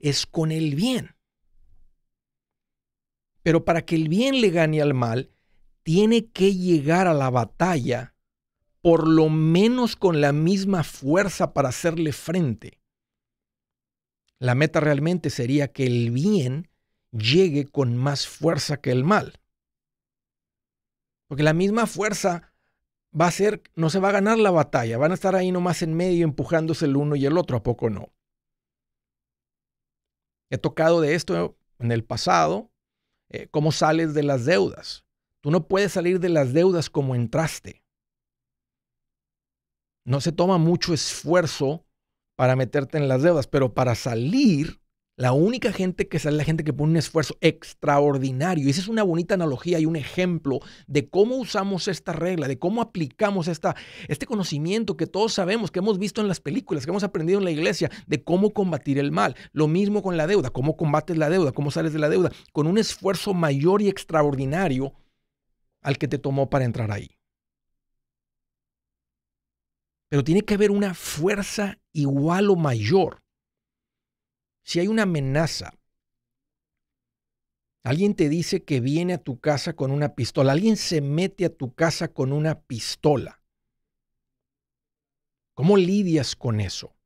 es con el bien. Pero para que el bien le gane al mal, tiene que llegar a la batalla por lo menos con la misma fuerza para hacerle frente. La meta realmente sería que el bien llegue con más fuerza que el mal. Porque la misma fuerza va a ser, no se va a ganar la batalla, van a estar ahí nomás en medio empujándose el uno y el otro, ¿a poco no? He tocado de esto en el pasado, eh, cómo sales de las deudas. Tú no puedes salir de las deudas como entraste. No se toma mucho esfuerzo para meterte en las deudas, pero para salir la única gente que sale es la gente que pone un esfuerzo extraordinario. Y esa es una bonita analogía y un ejemplo de cómo usamos esta regla, de cómo aplicamos esta, este conocimiento que todos sabemos, que hemos visto en las películas, que hemos aprendido en la iglesia, de cómo combatir el mal. Lo mismo con la deuda, cómo combates la deuda, cómo sales de la deuda, con un esfuerzo mayor y extraordinario al que te tomó para entrar ahí. Pero tiene que haber una fuerza igual o mayor si hay una amenaza, alguien te dice que viene a tu casa con una pistola, alguien se mete a tu casa con una pistola, ¿cómo lidias con eso?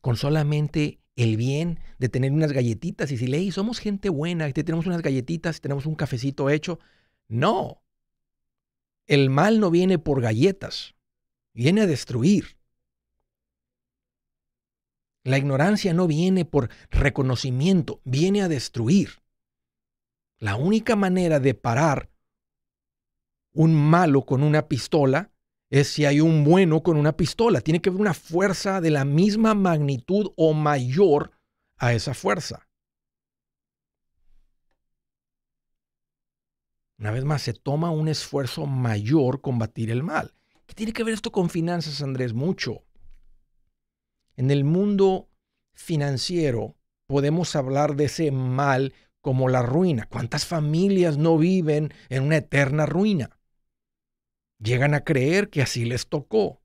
Con solamente el bien de tener unas galletitas y si leí, somos gente buena, este, tenemos unas galletitas, tenemos un cafecito hecho. No, el mal no viene por galletas, viene a destruir. La ignorancia no viene por reconocimiento, viene a destruir. La única manera de parar un malo con una pistola es si hay un bueno con una pistola. Tiene que haber una fuerza de la misma magnitud o mayor a esa fuerza. Una vez más, se toma un esfuerzo mayor combatir el mal. ¿Qué tiene que ver esto con finanzas, Andrés? Mucho. En el mundo financiero podemos hablar de ese mal como la ruina. ¿Cuántas familias no viven en una eterna ruina? Llegan a creer que así les tocó.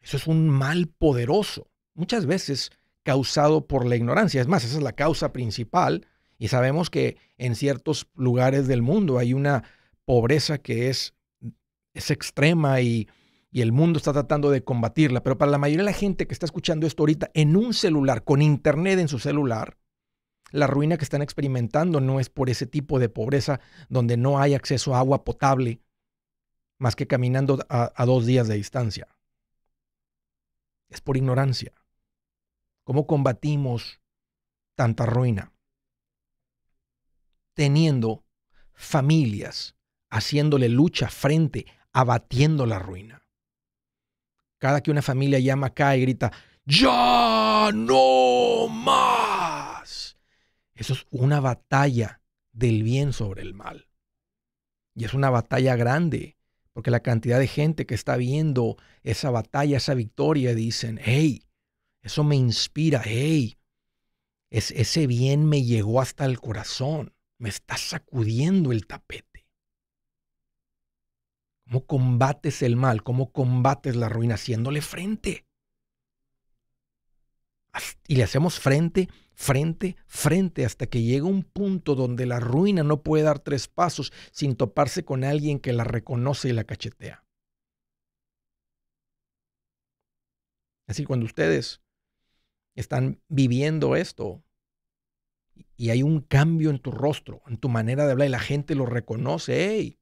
Eso es un mal poderoso, muchas veces causado por la ignorancia. Es más, esa es la causa principal y sabemos que en ciertos lugares del mundo hay una pobreza que es, es extrema y y el mundo está tratando de combatirla, pero para la mayoría de la gente que está escuchando esto ahorita en un celular, con internet en su celular, la ruina que están experimentando no es por ese tipo de pobreza donde no hay acceso a agua potable más que caminando a, dos días de distancia. Es por ignorancia. ¿Cómo combatimos tanta ruina? Teniendo familias haciéndole lucha frente, abatiendo la ruina cada que una familia llama acá y grita, ¡Ya no más! Eso es una batalla del bien sobre el mal. Y es una batalla grande, porque la cantidad de gente que está viendo esa batalla, esa victoria, dicen, hey, eso me inspira, hey, ese bien me llegó hasta el corazón, me está sacudiendo el tapete. ¿Cómo combates el mal? ¿Cómo combates la ruina? Haciéndole frente. Y le hacemos frente, frente, frente, hasta que llega un punto donde la ruina no puede dar tres pasos sin toparse con alguien que la reconoce y la cachetea. Así cuando ustedes están viviendo esto y hay un cambio en tu rostro, en tu manera de hablar y la gente lo reconoce, hey,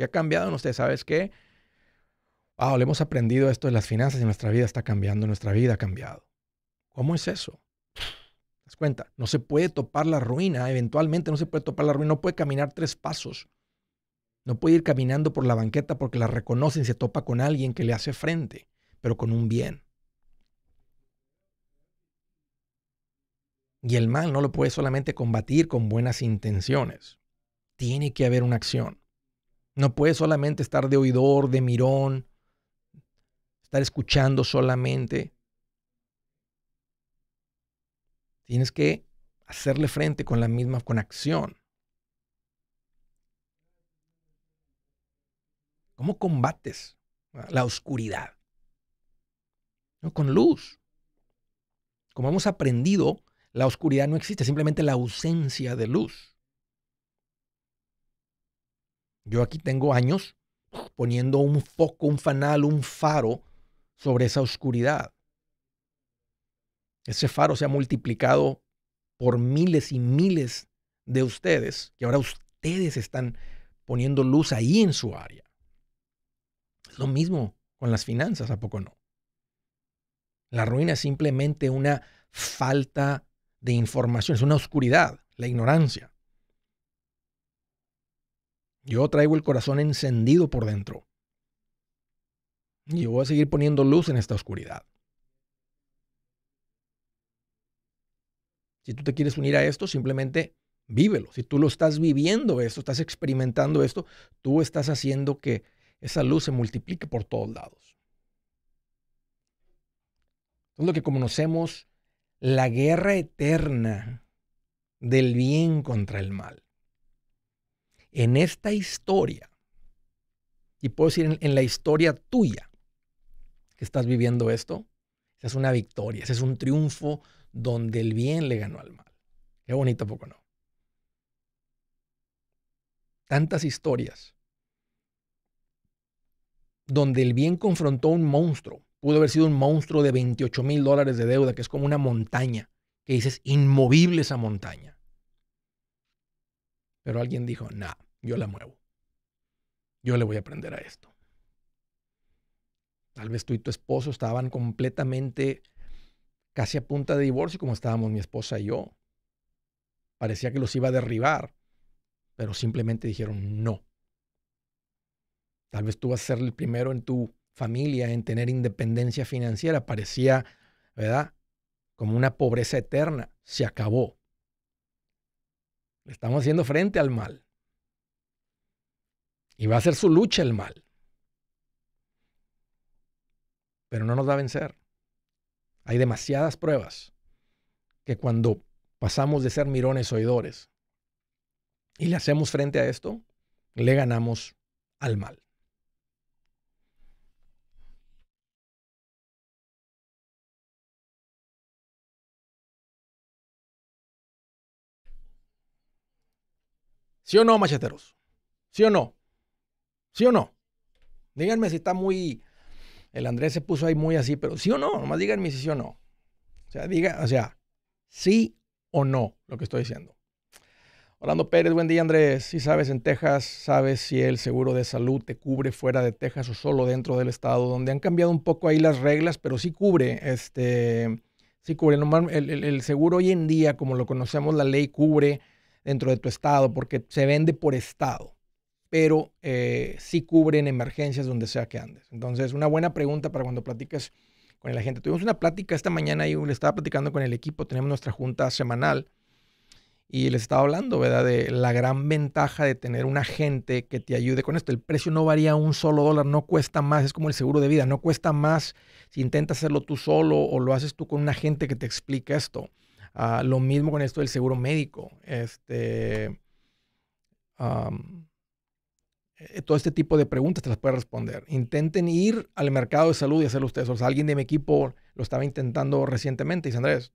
que ha cambiado No usted. ¿Sabes qué? Wow, le hemos aprendido esto de las finanzas y nuestra vida está cambiando, nuestra vida ha cambiado. ¿Cómo es eso? ¿Te das cuenta? No se puede topar la ruina, eventualmente no se puede topar la ruina, no puede caminar tres pasos. No puede ir caminando por la banqueta porque la reconocen y se topa con alguien que le hace frente, pero con un bien. Y el mal no lo puede solamente combatir con buenas intenciones. Tiene que haber una acción. No puedes solamente estar de oidor, de mirón, estar escuchando solamente. Tienes que hacerle frente con la misma, con acción. ¿Cómo combates la oscuridad? ¿No? Con luz. Como hemos aprendido, la oscuridad no existe, simplemente la ausencia de luz. Yo aquí tengo años poniendo un foco, un fanal, un faro sobre esa oscuridad. Ese faro se ha multiplicado por miles y miles de ustedes, que ahora ustedes están poniendo luz ahí en su área. Es lo mismo con las finanzas, ¿a poco no? La ruina es simplemente una falta de información, es una oscuridad, la ignorancia. Yo traigo el corazón encendido por dentro. Y yo voy a seguir poniendo luz en esta oscuridad. Si tú te quieres unir a esto, simplemente vívelo. Si tú lo estás viviendo esto, estás experimentando esto, tú estás haciendo que esa luz se multiplique por todos lados. Es lo que conocemos la guerra eterna del bien contra el mal en esta historia, y puedo decir en, la historia tuya que estás viviendo esto, esa es una victoria, ese es un triunfo donde el bien le ganó al mal. Qué bonito, poco no. Tantas historias donde el bien confrontó un monstruo. Pudo haber sido un monstruo de 28 mil dólares de deuda, que es como una montaña, que dices inmovible esa montaña. Pero alguien dijo, no, yo la muevo. Yo le voy a aprender a esto. Tal vez tú y tu esposo estaban completamente casi a punta de divorcio, como estábamos mi esposa y yo. Parecía que los iba a derribar, pero simplemente dijeron no. Tal vez tú vas a ser el primero en tu familia en tener independencia financiera. Parecía, ¿verdad? Como una pobreza eterna. Se acabó. Le estamos haciendo frente al mal. Y va a ser su lucha el mal. Pero no nos va a vencer. Hay demasiadas pruebas que cuando pasamos de ser mirones oidores y le hacemos frente a esto, le ganamos al mal. ¿Sí o no, macheteros? ¿Sí o no? ¿Sí o no? Díganme si está muy... El Andrés se puso ahí muy así, pero sí o no, nomás díganme si sí o no. O sea, diga, o sea, sí o no lo que estoy diciendo. Orlando Pérez, buen día Andrés. Si sabes en Texas, sabes si el seguro de salud te cubre fuera de Texas o solo dentro del estado, donde han cambiado un poco ahí las reglas, pero sí cubre, este, sí cubre. el seguro hoy en día, como lo conocemos, la ley cubre dentro de tu estado, porque se vende por estado, pero eh, sí cubren emergencias donde sea que andes. Entonces, una buena pregunta para cuando platiques con la gente. Tuvimos una plática esta mañana y le estaba platicando con el equipo, tenemos nuestra junta semanal y les estaba hablando, ¿verdad?, de la gran ventaja de tener un agente que te ayude con esto. El precio no varía un solo dólar, no cuesta más, es como el seguro de vida, no cuesta más si intentas hacerlo tú solo o lo haces tú con un agente que te explica esto. Ah, lo mismo con esto del seguro médico. Este, eh, todo este tipo de preguntas te las puede responder. Intenten ir al mercado de salud y hacerlo ustedes. O alguien de mi equipo lo estaba intentando recientemente dice, Andrés,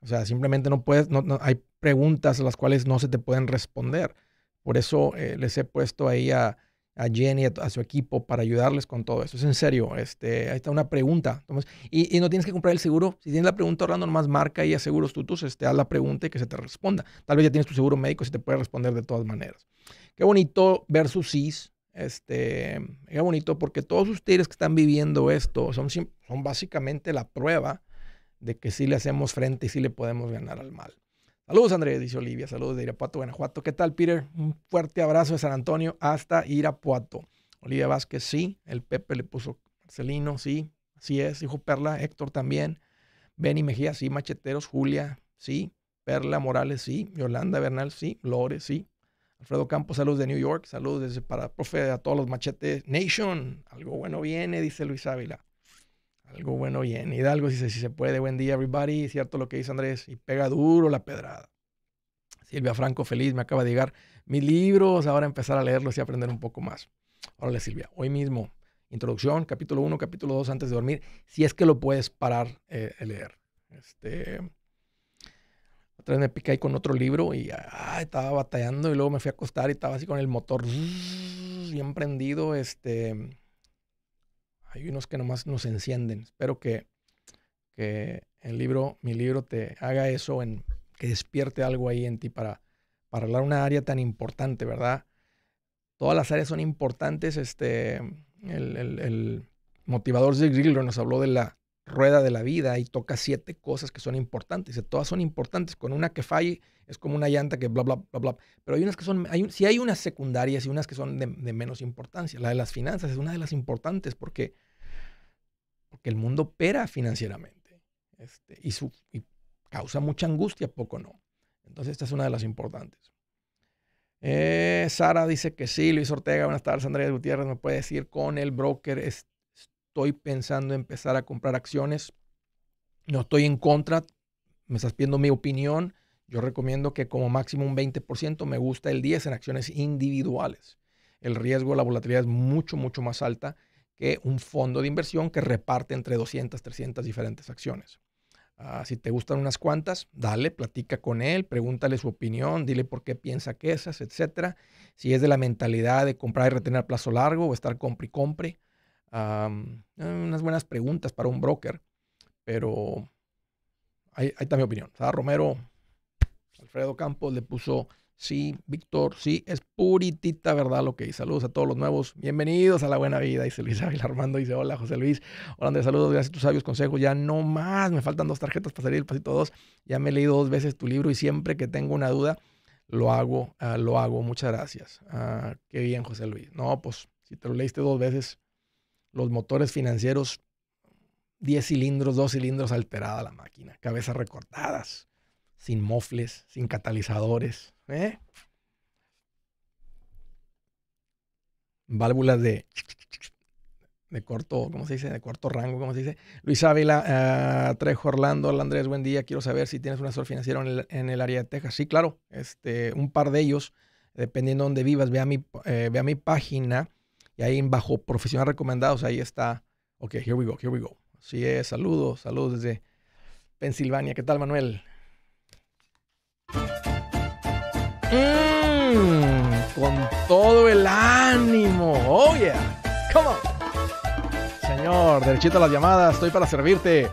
o sea, simplemente no puedes, hay preguntas a las cuales no se te pueden responder. Por eso eh, les he puesto ahí a a Jenny, a, su equipo para ayudarles con todo esto. Es en serio, este, ahí está una pregunta. y, no tienes que comprar el seguro. Si tienes la pregunta, Orlando, nomás marca y aseguros Seguros Tutus, este, haz la pregunta y que se te responda. Tal vez ya tienes tu seguro médico, se te puede responder de todas maneras. Qué bonito ver sus CIS. Este, qué bonito porque todos ustedes que están viviendo esto son, son básicamente la prueba de que sí le hacemos frente y sí le podemos ganar al mal. Saludos, Andrés, dice Olivia. Saludos de Irapuato, Guanajuato. ¿Qué tal, Peter? Un fuerte abrazo de San Antonio hasta Irapuato. Olivia Vázquez, sí. El Pepe le puso Marcelino, sí. Así es. Hijo Perla, Héctor también. Benny Mejía, sí. Macheteros, Julia, sí. Perla Morales, sí. Yolanda Bernal, sí. Lores, sí. Alfredo Campos, saludos de New York. Saludos desde para profe a todos los machetes. Nation. Algo bueno viene, dice Luis Ávila. Algo bueno bien. Hidalgo dice, si se puede, buen día, everybody. Cierto lo que dice Andrés. Y pega duro la pedrada. Silvia Franco, feliz, me acaba de llegar mis libros. Ahora empezar a leerlos y aprender un poco más. Órale, Silvia, hoy mismo, introducción, capítulo 1, capítulo 2, antes de dormir. Si es que lo puedes parar eh, leer. Este, otra vez me piqué ahí con otro libro y ah, estaba batallando y luego me fui a acostar y estaba así con el motor bien prendido. Este, hay unos que nomás nos encienden. Espero que, el libro, mi libro te haga eso, en, que despierte algo ahí en ti para, para hablar una área tan importante, ¿verdad? Todas las áreas son importantes. Este, el, motivador Zig Ziglar nos habló de la rueda de la vida y toca siete cosas que son importantes. todas son importantes. Con una que falle, es como una llanta que bla, bla, bla, bla. Pero hay unas que son, hay, sí hay unas secundarias y unas que son de, menos importancia. La de las finanzas es una de las importantes porque, porque el mundo opera financieramente este, y, causa mucha angustia, poco no. Entonces esta es una de las importantes. Eh, Sara dice que sí, Luis Ortega, buenas tardes, Andrea Gutiérrez, me puede decir, con el broker estoy pensando empezar a comprar acciones, no estoy en contra, me estás pidiendo mi opinión, yo recomiendo que como máximo un 20%, me gusta el 10% en acciones individuales. El riesgo, la volatilidad es mucho, mucho más alta que un fondo de inversión que reparte entre 200, 300 diferentes acciones. Ah, si te gustan unas cuantas, dale, platica con él, pregúntale su opinión, dile por qué piensa que esas, etc. Si es de la mentalidad de comprar y retener a plazo largo o estar compre y compre, eh, unas buenas preguntas para un broker, pero ahí, ahí está mi opinión. Sara Romero Alfredo Campos le puso sí, Víctor, sí, es puritita verdad lo que hice. Saludos a todos los nuevos. Bienvenidos a la buena vida, dice Luis Ávila Armando. Dice, hola José Luis. Hola Andrés, saludos, gracias a tus sabios consejos. Ya no más, me faltan dos tarjetas para salir el pasito dos. Ya me he leído dos veces tu libro y siempre que tengo una duda, lo hago, ah, lo hago. Muchas gracias. Ah, qué bien, José Luis. No, pues si te lo leíste dos veces, los motores financieros, 10 cilindros, dos cilindros alterada la máquina, cabezas recortadas sin mofles, sin catalizadores, ¿eh? válvulas de, de corto, ¿cómo se dice? De corto rango, ¿cómo se dice? Luis Ávila, ah, Trejo Orlando, Andrés, buen día. Quiero saber si tienes un asesor financiero en el, área de Texas. Sí, claro, este, un par de ellos, dependiendo de dónde vivas, ve a mi, eh, ve a mi página y ahí en bajo profesional recomendados, ahí está. Ok, here we go, here we go. Sí, es, saludos, saludos desde Pensilvania. ¿Qué tal, Manuel? Mmm, con todo el ánimo. Oh yeah. Come on. Señor, derechito a las llamadas, estoy para servirte.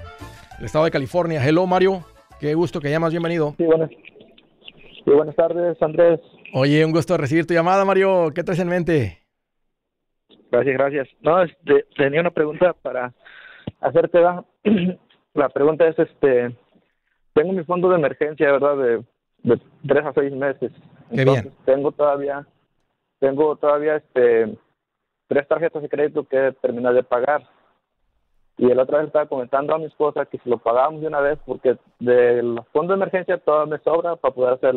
El estado de California. Hello, Mario. Qué gusto que llamas, bienvenido. Sí, buenas. tardes, Andrés. Oye, un gusto recibir tu llamada, Mario. ¿Qué traes en mente? Gracias, gracias. No, este, tenía una pregunta para hacerte. La pregunta es, este, tengo mi fondo de emergencia, ¿verdad? De, de tres a seis meses. Tengo todavía, tengo todavía este, tres tarjetas de crédito que terminar de pagar. Y el otro vez estaba comentando a mi esposa que si lo pagábamos de una vez, porque del fondo de emergencia todavía me sobra para poder hacer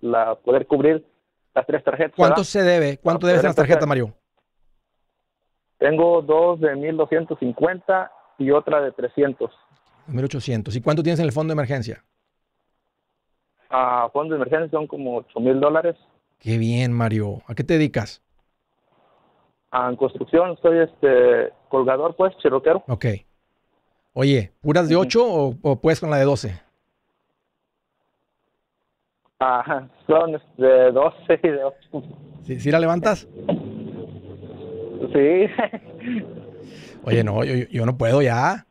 la, poder cubrir las tres tarjetas. ¿Cuánto se debe? ¿Cuánto debes en las tarjetas, Mario? Tengo dos de 1250 y otra de 300. 1800. ¿Y cuánto tienes en el fondo de emergencia? a fondos de emergencia son como 8 mil dólares. Qué bien, Mario. ¿A qué te dedicas? Ah, en construcción, soy este colgador, pues, chiroquero. Ok. Oye, ¿puras de 8 o, o, puedes con la de 12? Ajá, son este, de 12 y de 8. ¿Sí, ¿sí la levantas? Sí. Oye, no, yo, yo, no puedo ya.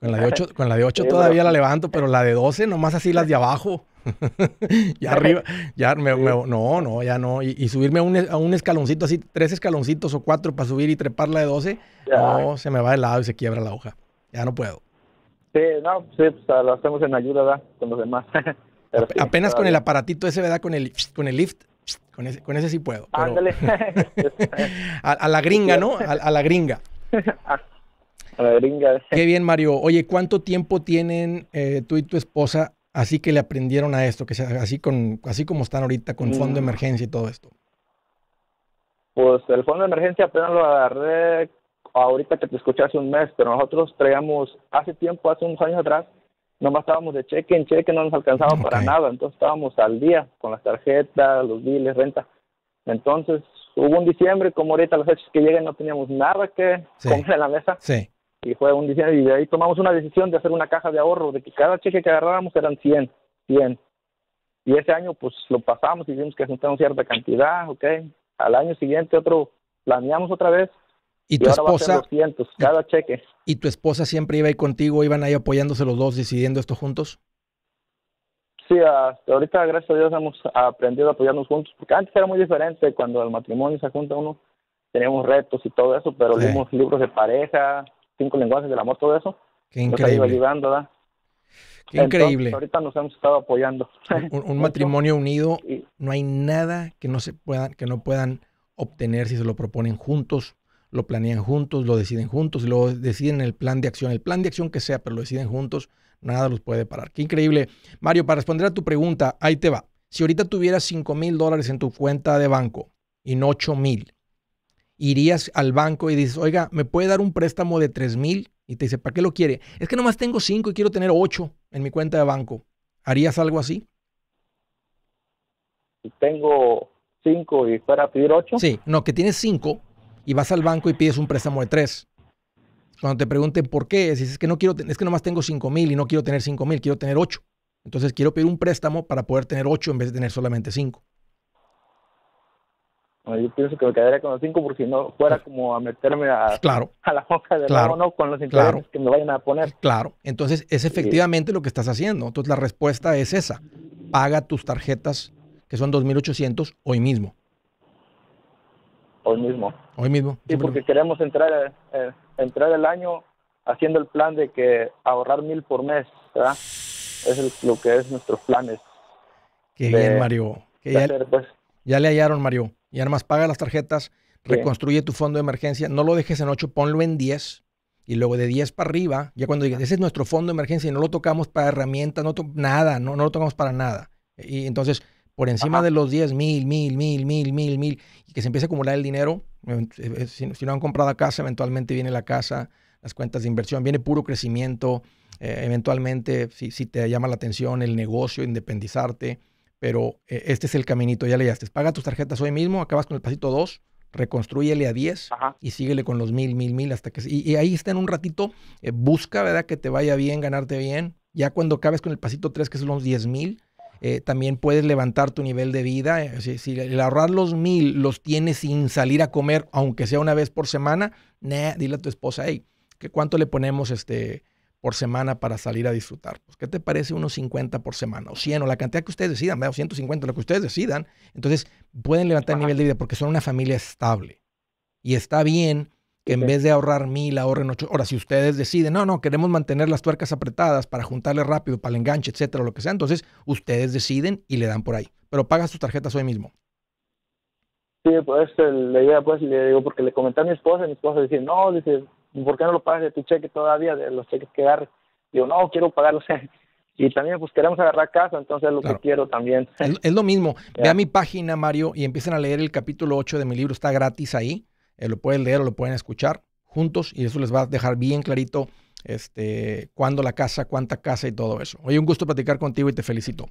Con la de 8, con la de 8 todavía la levanto, pero la de 12 nomás así las de abajo. ya arriba, ya me, no, no, ya no. Y, subirme a un, escaloncito así, tres escaloncitos o cuatro para subir y treparla de 12, no, se me va de lado y se quiebra la hoja. Ya no puedo. Sí, no, sí, pues, ah, lo hacemos en ayuda, ¿verdad? Con los demás. apenas con el aparatito ese, ¿verdad? Con el, con el lift, con ese, sí puedo. Ándale. a, la gringa, ¿no? A, la gringa. Ah, a la gringa. Qué bien, Mario. Oye, ¿cuánto tiempo tienen eh, tú y tu esposa así que le aprendieron a esto, que así, con, así como están ahorita con mm. fondo de emergencia y todo esto? Pues el fondo de emergencia apenas lo agarré ahorita que te escuché hace un mes, pero nosotros traíamos hace tiempo, hace unos años atrás, nomás estábamos de cheque en cheque, no nos alcanzaba para nada, entonces estábamos al día con las tarjetas, los biles, renta. Entonces hubo un diciembre, como ahorita los hechos que llegan no teníamos nada que poner en la mesa. Sí y fue un diciembre y de ahí tomamos una decisión de hacer una caja de ahorro, de que cada cheque que agarrábamos eran 100, 100. Y ese año pues lo pasamos y vimos que juntamos cierta cantidad, ok. Al año siguiente otro, planeamos otra vez. Y, tu esposa. Va a 200, cada cheque. ¿Y tu esposa siempre iba ahí contigo? ¿Iban ahí apoyándose los dos, decidiendo esto juntos? Sí, ahorita, gracias a Dios, hemos aprendido a apoyarnos juntos, porque antes era muy diferente cuando el matrimonio se junta uno, teníamos retos y todo eso, pero sí. libros de pareja, cinco lenguajes del amor, todo eso. Qué increíble. Nos ayudando, ¿verdad? Qué increíble. ahorita nos hemos estado apoyando. Un, matrimonio unido, no hay nada que no, se puedan, que no puedan obtener si se lo proponen juntos, lo planean juntos, lo deciden juntos, lo deciden el plan de acción, el plan de acción que sea, pero lo deciden juntos, nada los puede parar. Qué increíble. Mario, para responder a tu pregunta, ahí te va. Si ahorita tuvieras 5 mil dólares en tu cuenta de banco y no 8 mil, irías al banco y dices, oiga, ¿me puede dar un préstamo de 3 mil? Y te dice, ¿para qué lo quiere? Es que nomás tengo 5 y quiero tener 8 en mi cuenta de banco. ¿Harías algo así? tengo 5 y para pedir 8. Sí, no, que tienes 5 y vas al banco y pides un préstamo de 3. Cuando te pregunten por qué, dices, es que, no quiero, es que nomás tengo 5 mil y no quiero tener 5 mil, quiero tener 8. Entonces quiero pedir un préstamo para poder tener 8 en vez de tener solamente 5 yo pienso que me quedaría con los cinco por si no fuera como a meterme a, a la boca del claro, con los intereses que me vayan a poner. Claro, entonces es efectivamente lo que estás haciendo. Entonces la respuesta es esa. Paga tus tarjetas, que son 2.800, hoy mismo. Hoy mismo. Hoy mismo. Sí, porque queremos entrar, eh, eh, entrar el año haciendo el plan de que ahorrar mil por mes, ¿verdad? Es lo que es nuestros planes. Qué bien, Mario. Pues. ya le hallaron, Mario. Y nada más paga las tarjetas, reconstruye tu fondo de emergencia, no lo dejes en 8, ponlo en 10 y luego de 10 para arriba, ya cuando digas, ese es nuestro fondo de emergencia y no lo tocamos para herramientas, no nada, no, no lo tocamos para nada. Y entonces, por encima de los 10, mil, mil, mil, mil, mil, mil, y que se empiece a acumular el dinero, eh, eh, eh, si, no han comprado casa, eventualmente viene la casa, las cuentas de inversión, viene puro crecimiento, eventualmente, si, si te llama la atención el negocio, independizarte, pero eh, este es el caminito, ya le Paga tus tarjetas hoy mismo, acabas con el pasito 2, reconstruyele a 10 y síguele con los mil, mil, mil hasta que... Y, y ahí está en un ratito, eh, busca, ¿verdad? Que te vaya bien, ganarte bien. Ya cuando acabes con el pasito 3, que son los 10 mil, eh, también puedes levantar tu nivel de vida. Si, el ahorrar los mil los tienes sin salir a comer, aunque sea una vez por semana, dile a tu esposa, ahí que cuánto le ponemos este por semana para salir a disfrutar. Pues, ¿Qué te parece unos 50 por semana o 100 o la cantidad que ustedes decidan, o 150, lo que ustedes decidan? Entonces pueden levantar el nivel de vida porque son una familia estable. Y está bien que en vez de ahorrar mil, ahorren ocho. Ahora, si ustedes deciden, no, no, queremos mantener las tuercas apretadas para juntarle rápido, para el enganche, etcétera, lo que sea, entonces ustedes deciden y le dan por ahí. Pero pagas tus tarjetas hoy mismo. Sí, pues este, la idea, pues le digo, porque le comenté a mi esposa, mi esposa dice, no, dice, ¿por qué no lo pagas de tu cheque todavía, de los cheques que dar? Digo, no, quiero pagarlo. y también pues queremos agarrar casa, entonces es lo que quiero también. Es, lo mismo. Ve a mi página, Mario, y empiecen a leer el capítulo 8 de mi libro, está gratis ahí. Eh, lo pueden leer o lo pueden escuchar juntos y eso les va a dejar bien clarito este, cuándo la casa, cuánta casa y todo eso. Oye, un gusto platicar contigo y te felicito.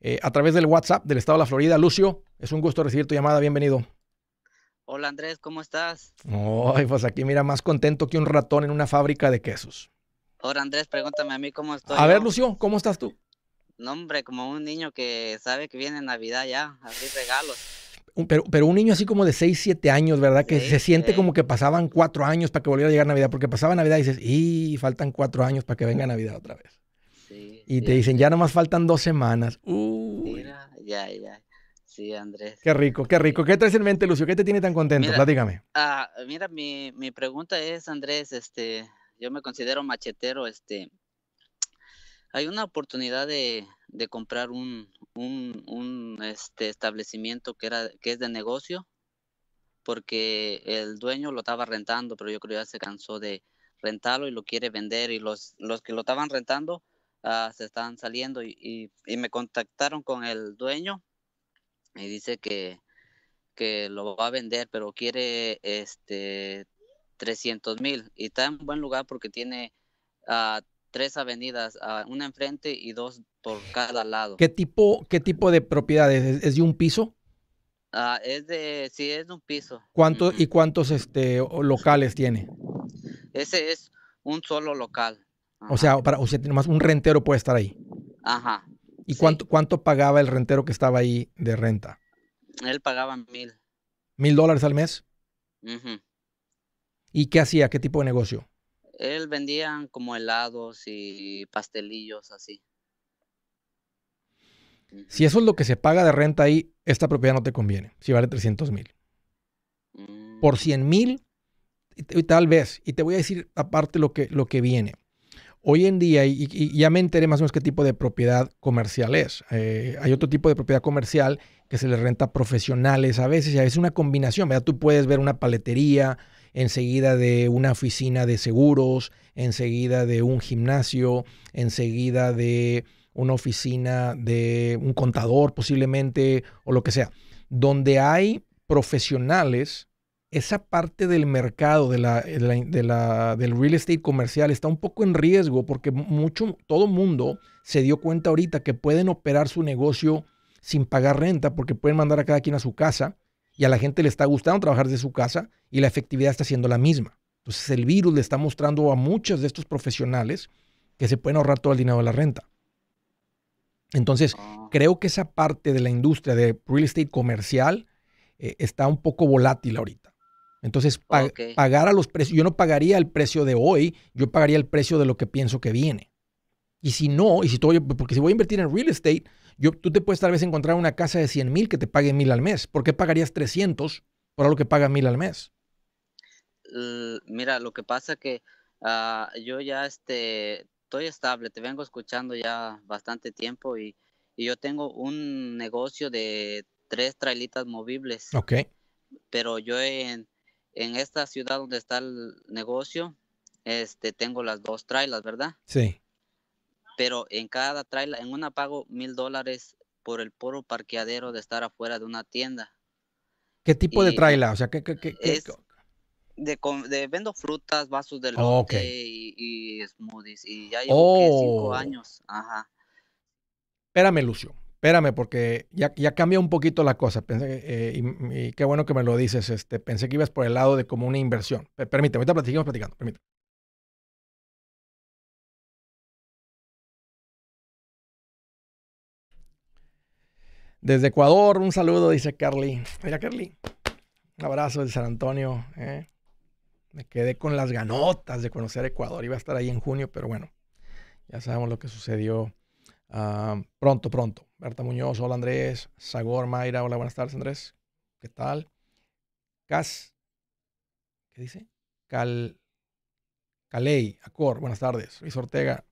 Eh, a través del WhatsApp del Estado de la Florida, Lucio, es un gusto recibir tu llamada, bienvenido. Hola Andrés, ¿cómo estás? Ay, pues aquí mira, más contento que un ratón en una fábrica de quesos. Hola Andrés, pregúntame a mí cómo estoy. A ver, Lucio, ¿cómo estás tú? No, hombre, como un niño que sabe que viene Navidad ya, así regalos. Pero, pero, un niño así como de 6, 7 años, ¿verdad? Que se siente como que pasaban 4 años para que volviera a llegar Navidad, porque pasaba Navidad y dices, y faltan 4 años para que venga Navidad otra vez. y te dicen, ya nomás faltan 2 semanas. Uy. Mira, ya, ya. Sí, Andrés. Qué rico, qué rico. ¿Qué traes en mente, Lucio? ¿Qué te tiene tan contento? Mira, ah, mira, mi, pregunta es, Andrés, este, yo me considero machetero, este, hay una oportunidad de, comprar un, este establecimiento que era que es de negocio porque el dueño lo estaba rentando pero yo creo que ya se cansó de rentarlo y lo quiere vender y los, los que lo estaban rentando ah, se están saliendo y, me contactaron con el dueño y dice que, lo va a vender, pero quiere este 300 mil y está en buen lugar porque tiene ah, tres avenidas, ah, una enfrente y dos por cada lado. ¿Qué tipo, qué tipo de propiedades? ¿Es, de un piso? ah es de, sí, es de un piso. ¿Cuánto, ¿Y cuántos este, locales tiene? Ese es un solo local. O sea, o sea, más un rentero puede estar ahí. Ajá. ¿Y cuánto, cuánto pagaba el rentero que estaba ahí de renta? Él pagaba mil. ¿Mil dólares al mes? ¿Y qué hacía? ¿Qué tipo de negocio? Él vendía como helados y pastelillos así. Si eso es lo que se paga de renta ahí, esta propiedad no te conviene, si vale 300 mil. Mm. Por 100 mil, tal vez, y te voy a decir aparte lo que, lo que viene. Hoy en día, y, ya me enteré más o menos qué tipo de propiedad comercial es. Eh, hay otro tipo de propiedad comercial que se le renta a profesionales a veces, y a una combinación, Tú puedes ver una paletería enseguida de una oficina de seguros, enseguida de un gimnasio, enseguida de una oficina de un contador posiblemente, o lo que sea, donde hay profesionales esa parte del mercado, eh, de la, del real estate comercial, está un poco en riesgo porque mucho, todo mundo se dio cuenta ahorita que pueden operar su negocio sin pagar renta porque pueden mandar a cada quien a su casa y a la gente le está gustando trabajar desde su casa y la efectividad está siendo la misma. Entonces el virus le está mostrando a muchos de estos profesionales que se pueden ahorrar todo el dinero de la renta. Entonces, ah. creo que esa parte de la industria de real estate comercial eh, está un poco volátil ahorita. Entonces, pagar a los precios, yo no pagaría el precio de hoy, yo pagaría el precio de lo que pienso que viene. Y si no, y si todo, porque si voy a invertir en real estate, yo, tú te puedes tal vez encontrar una casa de 100 mil que te pague mil al mes. ¿Por qué pagarías 300 por algo que paga mil al mes? mira, lo que pasa que ah, yo ya este, estoy estable, te vengo escuchando ya bastante tiempo y, yo tengo un negocio de tres trailitas movibles. Ok. Pero yo en en esta ciudad donde está el negocio, este, tengo las dos trailas, ¿verdad? Sí. Pero en cada trailer, en una pago mil dólares por el puro parqueadero de estar afuera de una tienda. ¿Qué tipo de traila? O sea, ¿qué, qué, qué, es de, de, vendo frutas, vasos de oh, lote y, smoothies. Y ya llevo cinco oh. años. Ajá. Espérame, Lucio espérame, porque ya, ya cambia un poquito la cosa. Eh, y, qué bueno que me lo dices. Este, pensé que ibas por el lado de como una inversión. Permíteme, ahorita platicamos platicando. Desde Ecuador, un saludo, dice Carly. Mira, Carly. Un abrazo de San Antonio. ¿eh? Me quedé con las ganotas de conocer Ecuador. Iba a estar ahí en junio, pero bueno, ya sabemos lo que sucedió Ah, pronto, pronto. Berta Muñoz, hola Andrés. Sagor Mayra, hola, buenas tardes Andrés. ¿Qué tal? Cas, ¿qué dice? Cal, Caley, Acor, buenas tardes. Luis Ortega,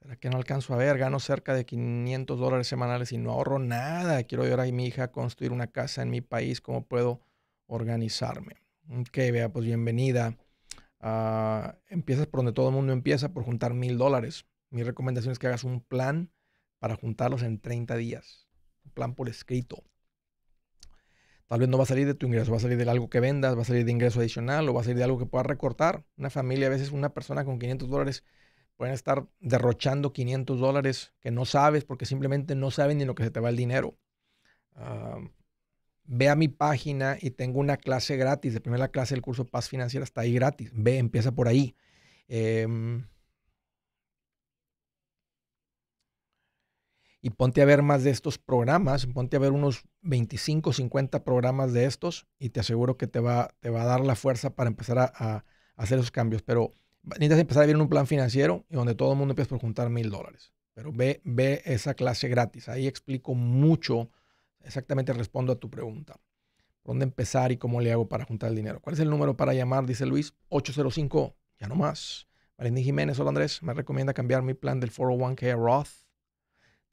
¿será que no alcanzo a ver? Gano cerca de 500 dólares semanales y no ahorro nada. Quiero ayudar a mi hija a construir una casa en mi país. ¿Cómo puedo organizarme? Ok, vea, pues bienvenida. Ah, empiezas por donde todo el mundo empieza, por juntar mil dólares. Mi recomendación es que hagas un plan para juntarlos en 30 días. Un plan por escrito. Tal vez no va a salir de tu ingreso, va a salir de algo que vendas, va a salir de ingreso adicional o va a salir de algo que puedas recortar. Una familia, a veces una persona con 500 dólares, pueden estar derrochando 500 dólares que no sabes porque simplemente no saben ni lo que se te va el dinero. Ah, ve a mi página y tengo una clase gratis, de primera clase del curso Paz Financiera está ahí gratis. Ve, empieza por ahí. Eh, y ponte a ver más de estos programas, ponte a ver unos 25, 50 programas de estos y te aseguro que te va, te va a dar la fuerza para empezar a, hacer esos cambios. Pero necesitas empezar a en un plan financiero y donde todo el mundo empieza por juntar mil dólares. Pero ve, ve esa clase gratis. Ahí explico mucho, exactamente respondo a tu pregunta. ¿Dónde empezar y cómo le hago para juntar el dinero? ¿Cuál es el número para llamar? Dice Luis, 805, ya no más. Valentín Jiménez, hola Andrés, me recomienda cambiar mi plan del 401k Roth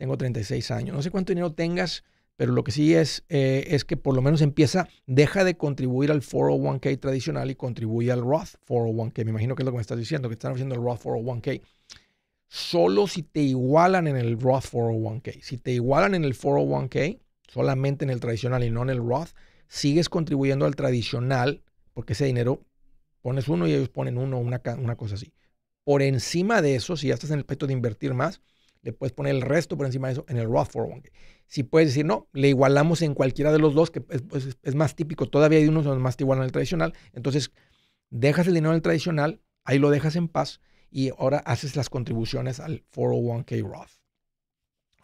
tengo 36 años. No sé cuánto dinero tengas, pero lo que sí es, eh, es que por lo menos empieza, deja de contribuir al 401k tradicional y contribuye al Roth 401k. Me imagino que es lo que me estás diciendo, que están haciendo el Roth 401k. Solo si te igualan en el Roth 401k. Si te igualan en el 401k, solamente en el tradicional y no en el Roth, sigues contribuyendo al tradicional, porque ese dinero pones uno y ellos ponen uno, una, una cosa así. Por encima de eso, si ya estás en el aspecto de invertir más, le puedes poner el resto por encima de eso en el Roth 401k. Si puedes decir, no, le igualamos en cualquiera de los dos, que es, pues, más típico, todavía hay unos donde más te igualan el tradicional, entonces dejas el dinero en el tradicional, ahí lo dejas en paz y ahora haces las contribuciones al 401k Roth.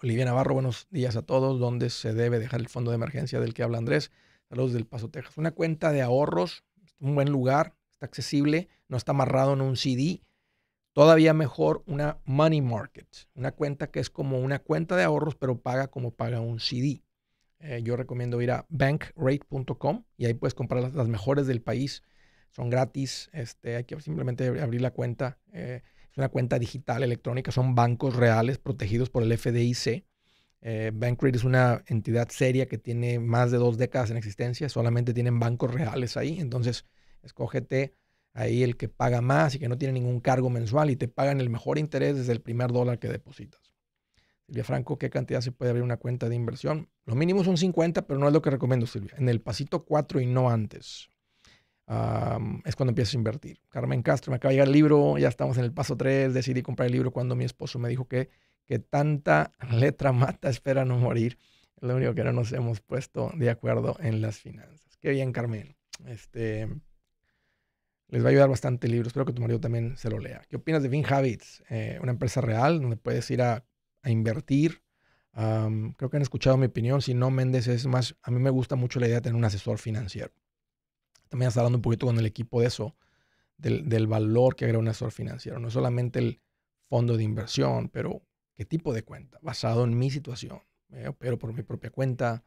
Olivia Navarro, buenos días a todos. ¿Dónde se debe dejar el fondo de emergencia del que habla Andrés? Saludos del Paso, Texas. Una cuenta de ahorros, un buen lugar, está accesible, no está amarrado en un CD Todavía mejor una money market, una cuenta que es como una cuenta de ahorros, pero paga como paga un CD. Eh, yo recomiendo ir a bankrate.com y ahí puedes comprar las, mejores del país. Son gratis, este, hay que simplemente abrir la cuenta. Eh, es una cuenta digital electrónica, son bancos reales protegidos por el FDIC. Eh, bankrate es una entidad seria que tiene más de dos décadas en existencia, solamente tienen bancos reales ahí. Entonces, escógete ahí el que paga más y que no tiene ningún cargo mensual y te pagan el mejor interés desde el primer dólar que depositas. Silvia Franco, ¿qué cantidad se puede abrir una cuenta de inversión? Lo mínimo son 50, pero no es lo que recomiendo, Silvia. En el pasito 4 y no antes. es cuando empiezas a invertir. Carmen Castro, me acaba de llegar el libro, ya estamos en el paso 3, decidí comprar el libro cuando mi esposo me dijo que, que tanta letra mata, espera no morir. lo único que no nos hemos puesto de acuerdo en las finanzas. Qué bien, Carmen. Este, les va a ayudar bastante el libro. Espero que tu marido también se lo lea. ¿Qué opinas de Habits? Habits? Eh, una empresa real donde puedes ir a, a invertir. creo que han escuchado mi opinión. Si no, Méndez es más. A mí me gusta mucho la idea de tener un asesor financiero. También está hablando un poquito con el equipo de eso, del, del valor que agrega un asesor financiero. No solamente el fondo de inversión, pero qué tipo de cuenta. Basado en mi situación. pero eh, opero por mi propia cuenta.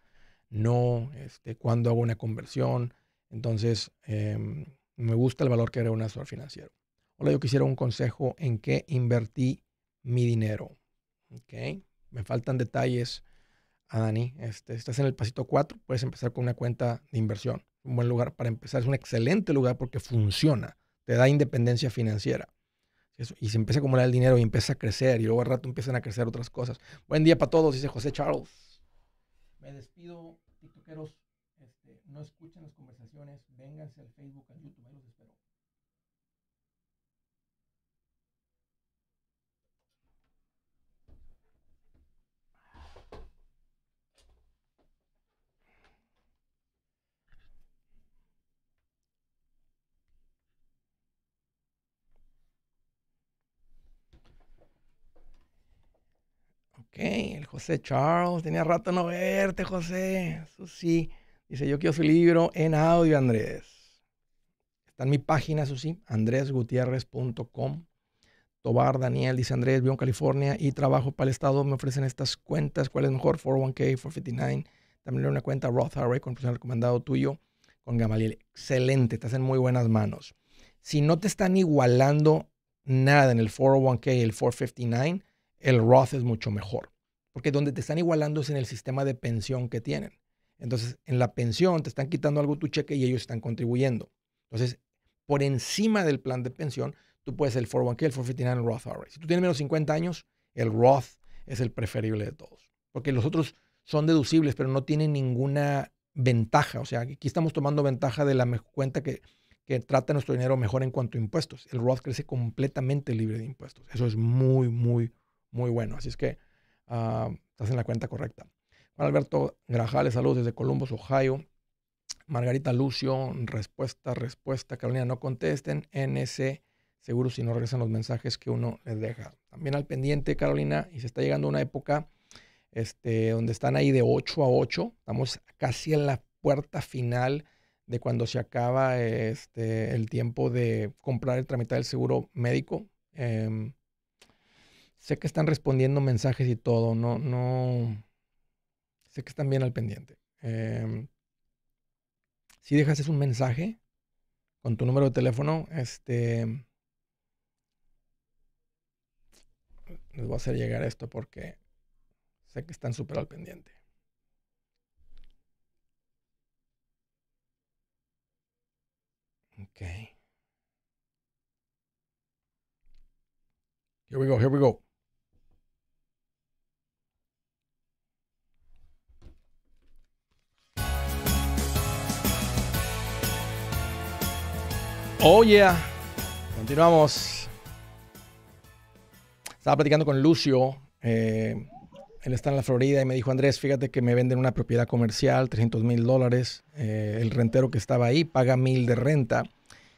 No, este, cuando hago una conversión. Entonces. Em, me gusta el valor que agrega un asesor financiero. Hola, yo quisiera un consejo en qué invertí mi dinero. Ok, me faltan detalles a Dani. Este, estás en el pasito 4, puedes empezar con una cuenta de inversión. Un buen lugar para empezar, es un excelente lugar porque funciona, te da independencia financiera. Y se empieza a acumular el dinero y empieza a crecer y luego al rato empiezan a crecer otras cosas. Buen día para todos, dice José Charles. Me despido, tiktokeros, este, no escuchen las conversaciones vénganse al Facebook, al YouTube, los espero. Ok, el José Charles, tenía rato no verte, José. Eso sí. Dice, yo quiero su libro en audio, Andrés. Está en mi página, eso sí, andresgutierrez.com. Tobar Daniel dice, Andrés, vivo en California y trabajo para el Estado. Me ofrecen estas cuentas. ¿Cuál es mejor? 401k, 459. También una cuenta Roth IRA con el recomendado tuyo con Gamaliel. Excelente, estás en muy buenas manos. Si no te están igualando nada en el 401k el 459, el Roth es mucho mejor. Porque donde te están igualando es en el sistema de pensión que tienen. Entonces, en la pensión te están quitando algo tu cheque y ellos están contribuyendo. Entonces, por encima del plan de pensión, tú puedes el 401k, el 459, el Roth IRA. Si tú tienes menos de 50 años, el Roth es el preferible de todos. Porque los otros son deducibles, pero no tienen ninguna ventaja. O sea, aquí estamos tomando ventaja de la cuenta que, trata nuestro dinero mejor en cuanto a impuestos. El Roth crece completamente libre de impuestos. Eso es muy, muy, muy bueno. Así es que ah, estás en la cuenta correcta. Alberto Grajales, saludos desde Columbus, Ohio. Margarita Lucio, respuesta, respuesta. Carolina, no contesten. NC, seguro si no regresan los mensajes que uno les deja. También al pendiente, Carolina, y se está llegando una época este, donde están ahí de 8 a 8. Estamos casi en la puerta final de cuando se acaba este, el tiempo de comprar el tramitar el seguro médico. Em, sé que están respondiendo mensajes y todo. No, no sé que están bien al pendiente. Em, si dejas es un mensaje con tu número de teléfono, este... Les voy a hacer llegar esto porque sé que están súper al pendiente. Ok. Here we go, here we go. Oh yeah. Continuamos. Estaba platicando con Lucio. Eh, él está en la Florida y me dijo, Andrés, fíjate que me venden una propiedad comercial, 300 mil dólares. Eh, el rentero que estaba ahí paga mil de renta.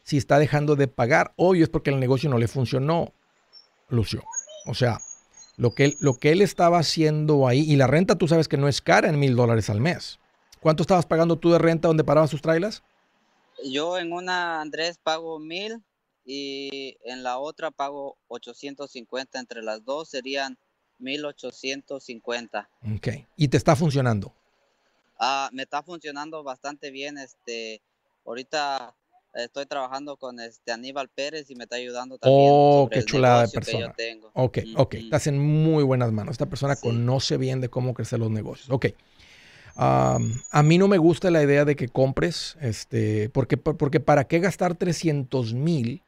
Si está dejando de pagar, hoy, es porque el negocio no le funcionó, Lucio. O sea, lo que, él, lo que él estaba haciendo ahí, y la renta tú sabes que no es cara en mil dólares al mes. ¿Cuánto estabas pagando tú de renta donde parabas sus trailers? Yo en una, Andrés, pago mil y en la otra pago 850. Entre las dos serían 1850. Ok. ¿Y te está funcionando? Ah, me está funcionando bastante bien. Este, ahorita estoy trabajando con este Aníbal Pérez y me está ayudando también. Oh, qué chulada de persona. tengo. Ok, ok. Estás en muy buenas manos. Esta persona conoce bien de cómo crecer los negocios. Ok a mí no me gusta la idea de que compres, este, porque, porque para qué gastar 300 mil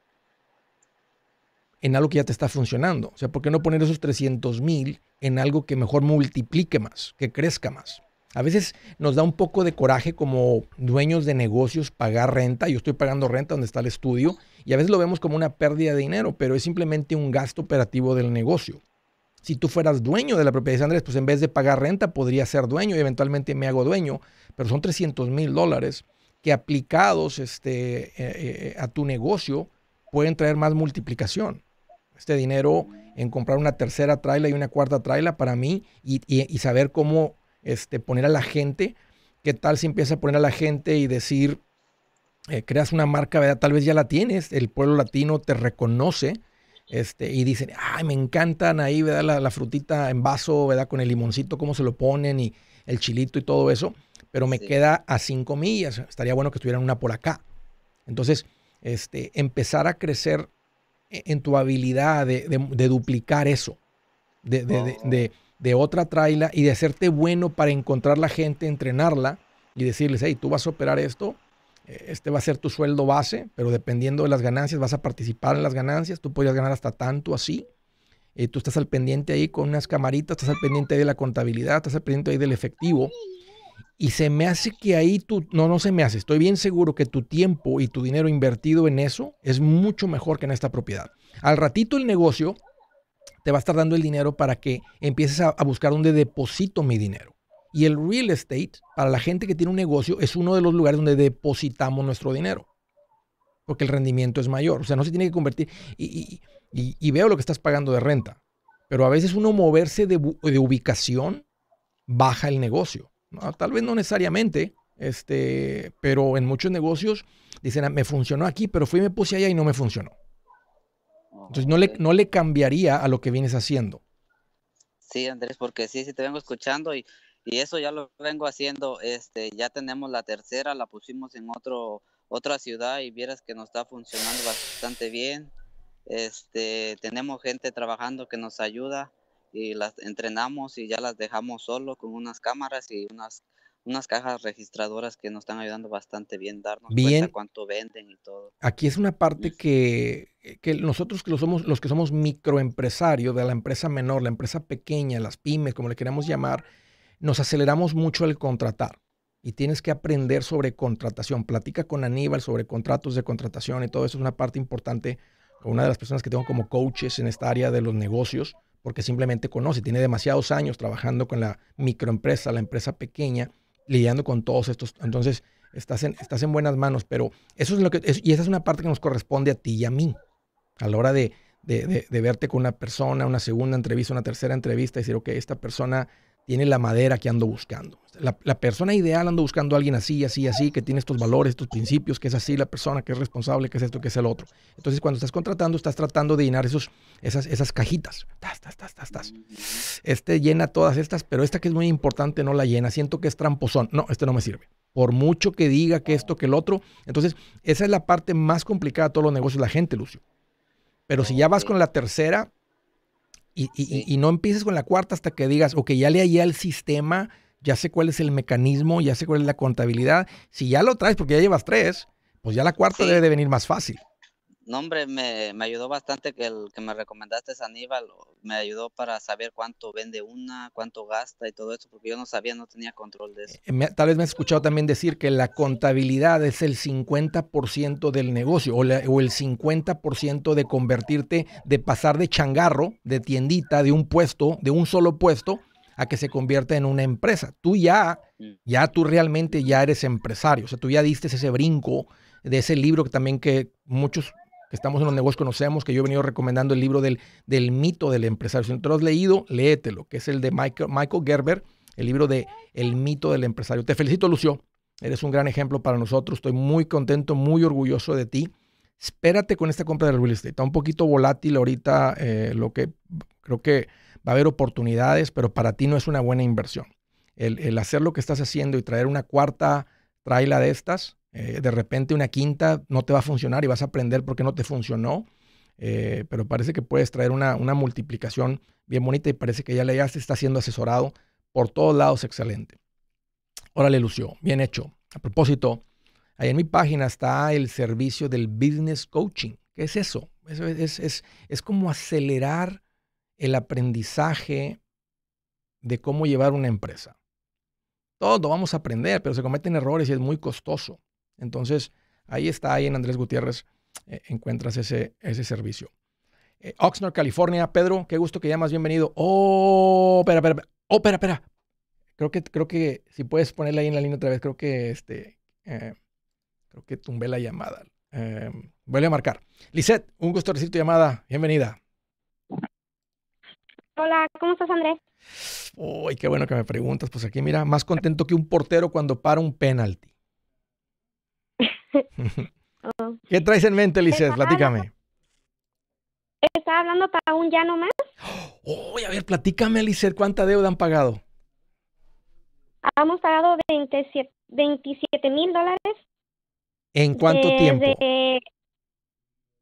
en algo que ya te está funcionando. O sea, ¿por qué no poner esos 300 mil en algo que mejor multiplique más, que crezca más? A veces nos da un poco de coraje como dueños de negocios pagar renta. Yo estoy pagando renta donde está el estudio y a veces lo vemos como una pérdida de dinero, pero es simplemente un gasto operativo del negocio. Si tú fueras dueño de la propiedad de Andrés, pues en vez de pagar renta, podría ser dueño y eventualmente me hago dueño, pero son 300 mil dólares que aplicados este, eh, eh, eh, a tu negocio pueden traer más multiplicación. Este dinero en comprar una tercera traila y una cuarta traila para mí y, saber cómo este, poner a la gente, qué tal si empieza a poner a la gente y decir, creas una marca, ¿verdad? tal vez ya la tienes, el pueblo latino te reconoce, este, y dicen, ay, me encantan ahí, ¿verdad? La, frutita en vaso, ¿verdad? Con el limoncito, cómo se lo ponen y el chilito y todo eso. Pero me queda a cinco millas. Estaría bueno que estuvieran una por acá. Entonces, este, empezar a crecer e-, en tu habilidad de, duplicar eso, de, oh. de otra traila y de hacerte bueno para encontrar la gente, entrenarla y decirles, hey, tú vas a operar esto este va a ser tu sueldo base, pero dependiendo de las ganancias, vas a participar en las ganancias, tú podrías ganar hasta tanto así. Eh, tú estás al pendiente ahí con unas camaritas, estás al pendiente de la contabilidad, estás al pendiente ahí del efectivo. Y se me hace que ahí tú, no, no se me hace, estoy bien seguro que tu tiempo y tu dinero invertido en eso es mucho mejor que en esta propiedad. Al ratito el negocio te va a estar dando el dinero para que empieces a, buscar donde deposito mi dinero. Y el real estate, para la gente que tiene un negocio, es uno de los lugares donde depositamos nuestro dinero. Porque el rendimiento es mayor. O sea, no se tiene que convertir. Y, veo lo que estás pagando de renta. Pero a veces uno moverse de, ubicación baja el negocio. tal vez no necesariamente, este, pero en muchos negocios dicen, ah, me funcionó aquí, pero fui y me puse allá y no me funcionó. Entonces no le, no le cambiaría a lo que vienes haciendo. Sí, Andrés, porque sí, sí te vengo escuchando y y eso ya lo vengo haciendo, este, ya tenemos la tercera, la pusimos en otro, otra ciudad y vieras que nos está funcionando bastante bien, este, tenemos gente trabajando que nos ayuda y las entrenamos y ya las dejamos solo con unas cámaras y unas unas cajas registradoras que nos están ayudando bastante bien, darnos bien. cuenta cuánto venden y todo. Aquí es una parte que, que nosotros que somos, los que somos microempresarios de la empresa menor, la empresa pequeña, las pymes, como le queramos llamar, nos aceleramos mucho el contratar y tienes que aprender sobre contratación. Platica con Aníbal sobre contratos de contratación y todo eso es una parte importante una de las personas que tengo como coaches en esta área de los negocios, porque simplemente conoce, tiene demasiados años trabajando con la microempresa, la empresa pequeña, lidiando con todos estos. Entonces, estás en, estás en buenas manos, pero eso es lo que, y esa es una parte que nos corresponde a ti y a mí, a la hora de, de verte con una persona, una segunda entrevista, una tercera entrevista, decir, ok, esta persona tiene la madera que ando buscando. La, la, persona ideal ando buscando a alguien así, así, así, que tiene estos valores, estos principios, que es así la persona, que es responsable, que es esto, que es el otro. Entonces, cuando estás contratando, estás tratando de llenar esos, esas, esas cajitas. Tas, tas, tas, tas, Este llena todas estas, pero esta que es muy importante no la llena. Siento que es tramposón. No, este no me sirve. Por mucho que diga que esto, que el otro. Entonces, esa es la parte más complicada de todos los negocios, la gente, Lucio. Pero si ya vas con la tercera, y, no empieces con la cuarta hasta que digas, ok, ya le hallé al sistema, ya sé cuál es el mecanismo, ya sé cuál es la contabilidad. Si ya lo traes, porque ya llevas tres, pues ya la cuarta debe de venir más fácil. No, hombre, me, ayudó bastante que el que me recomendaste es Aníbal, me ayudó para saber cuánto vende una, cuánto gasta y todo eso, porque yo no sabía, no tenía control de eso. Eh, tal vez me has escuchado también decir que la contabilidad es el 50% del negocio o, o el 50% de convertirte, de pasar de changarro, de tiendita, de un puesto, de un solo puesto, a que se convierta en una empresa. Tú ya, mm. ya tú realmente ya eres empresario, o sea, tú ya diste ese brinco de ese libro que también que muchos que estamos en los negocios conocemos, que yo he venido recomendando el libro del, del mito del empresario. Si no te lo has leído, léetelo, que es el de Michael, Michael Gerber, el libro de El mito del empresario. Te felicito, Lucio. Eres un gran ejemplo para nosotros. Estoy muy contento, muy orgulloso de ti. Espérate con esta compra del real estate. Está un poquito volátil ahorita, eh, lo que creo que va a haber oportunidades, pero para ti no es una buena inversión. El, el hacer lo que estás haciendo y traer una cuarta la de estas. Eh, de repente una quinta no te va a funcionar y vas a aprender por qué no te funcionó. Eh, pero parece que puedes traer una, multiplicación bien bonita y parece que ya le ya está siendo asesorado por todos lados, excelente. Órale, Lucio, bien hecho. A propósito, ahí en mi página está el servicio del business coaching. ¿Qué es eso? es, es como acelerar el aprendizaje de cómo llevar una empresa. Todo vamos a aprender, pero se cometen errores y es muy costoso. Entonces, ahí está, ahí en Andrés Gutiérrez eh, encuentras ese, ese servicio. Oxnor eh, Oxnard, California. Pedro, qué gusto que llamas, bienvenido. Oh, espera, espera, espera. Oh, espera, espera. Creo que, creo que si puedes ponerle ahí en la línea otra vez, creo que este, eh, creo que tumbé la llamada. Em, vuelve a marcar. Lisette, un gusto recibir tu llamada. Bienvenida. Hola, ¿cómo estás, Andrés? Uy, qué bueno que me preguntas. Pues aquí, mira, más contento que un portero cuando para un penalti. ¿Qué traes en mente, Lisset? Platícame. Estaba hablando para un ya no más. Uy, a ver, platícame, Lisset, ¿cuánta deuda han pagado? Hemos pagado 27 mil dólares. ¿En cuánto tiempo?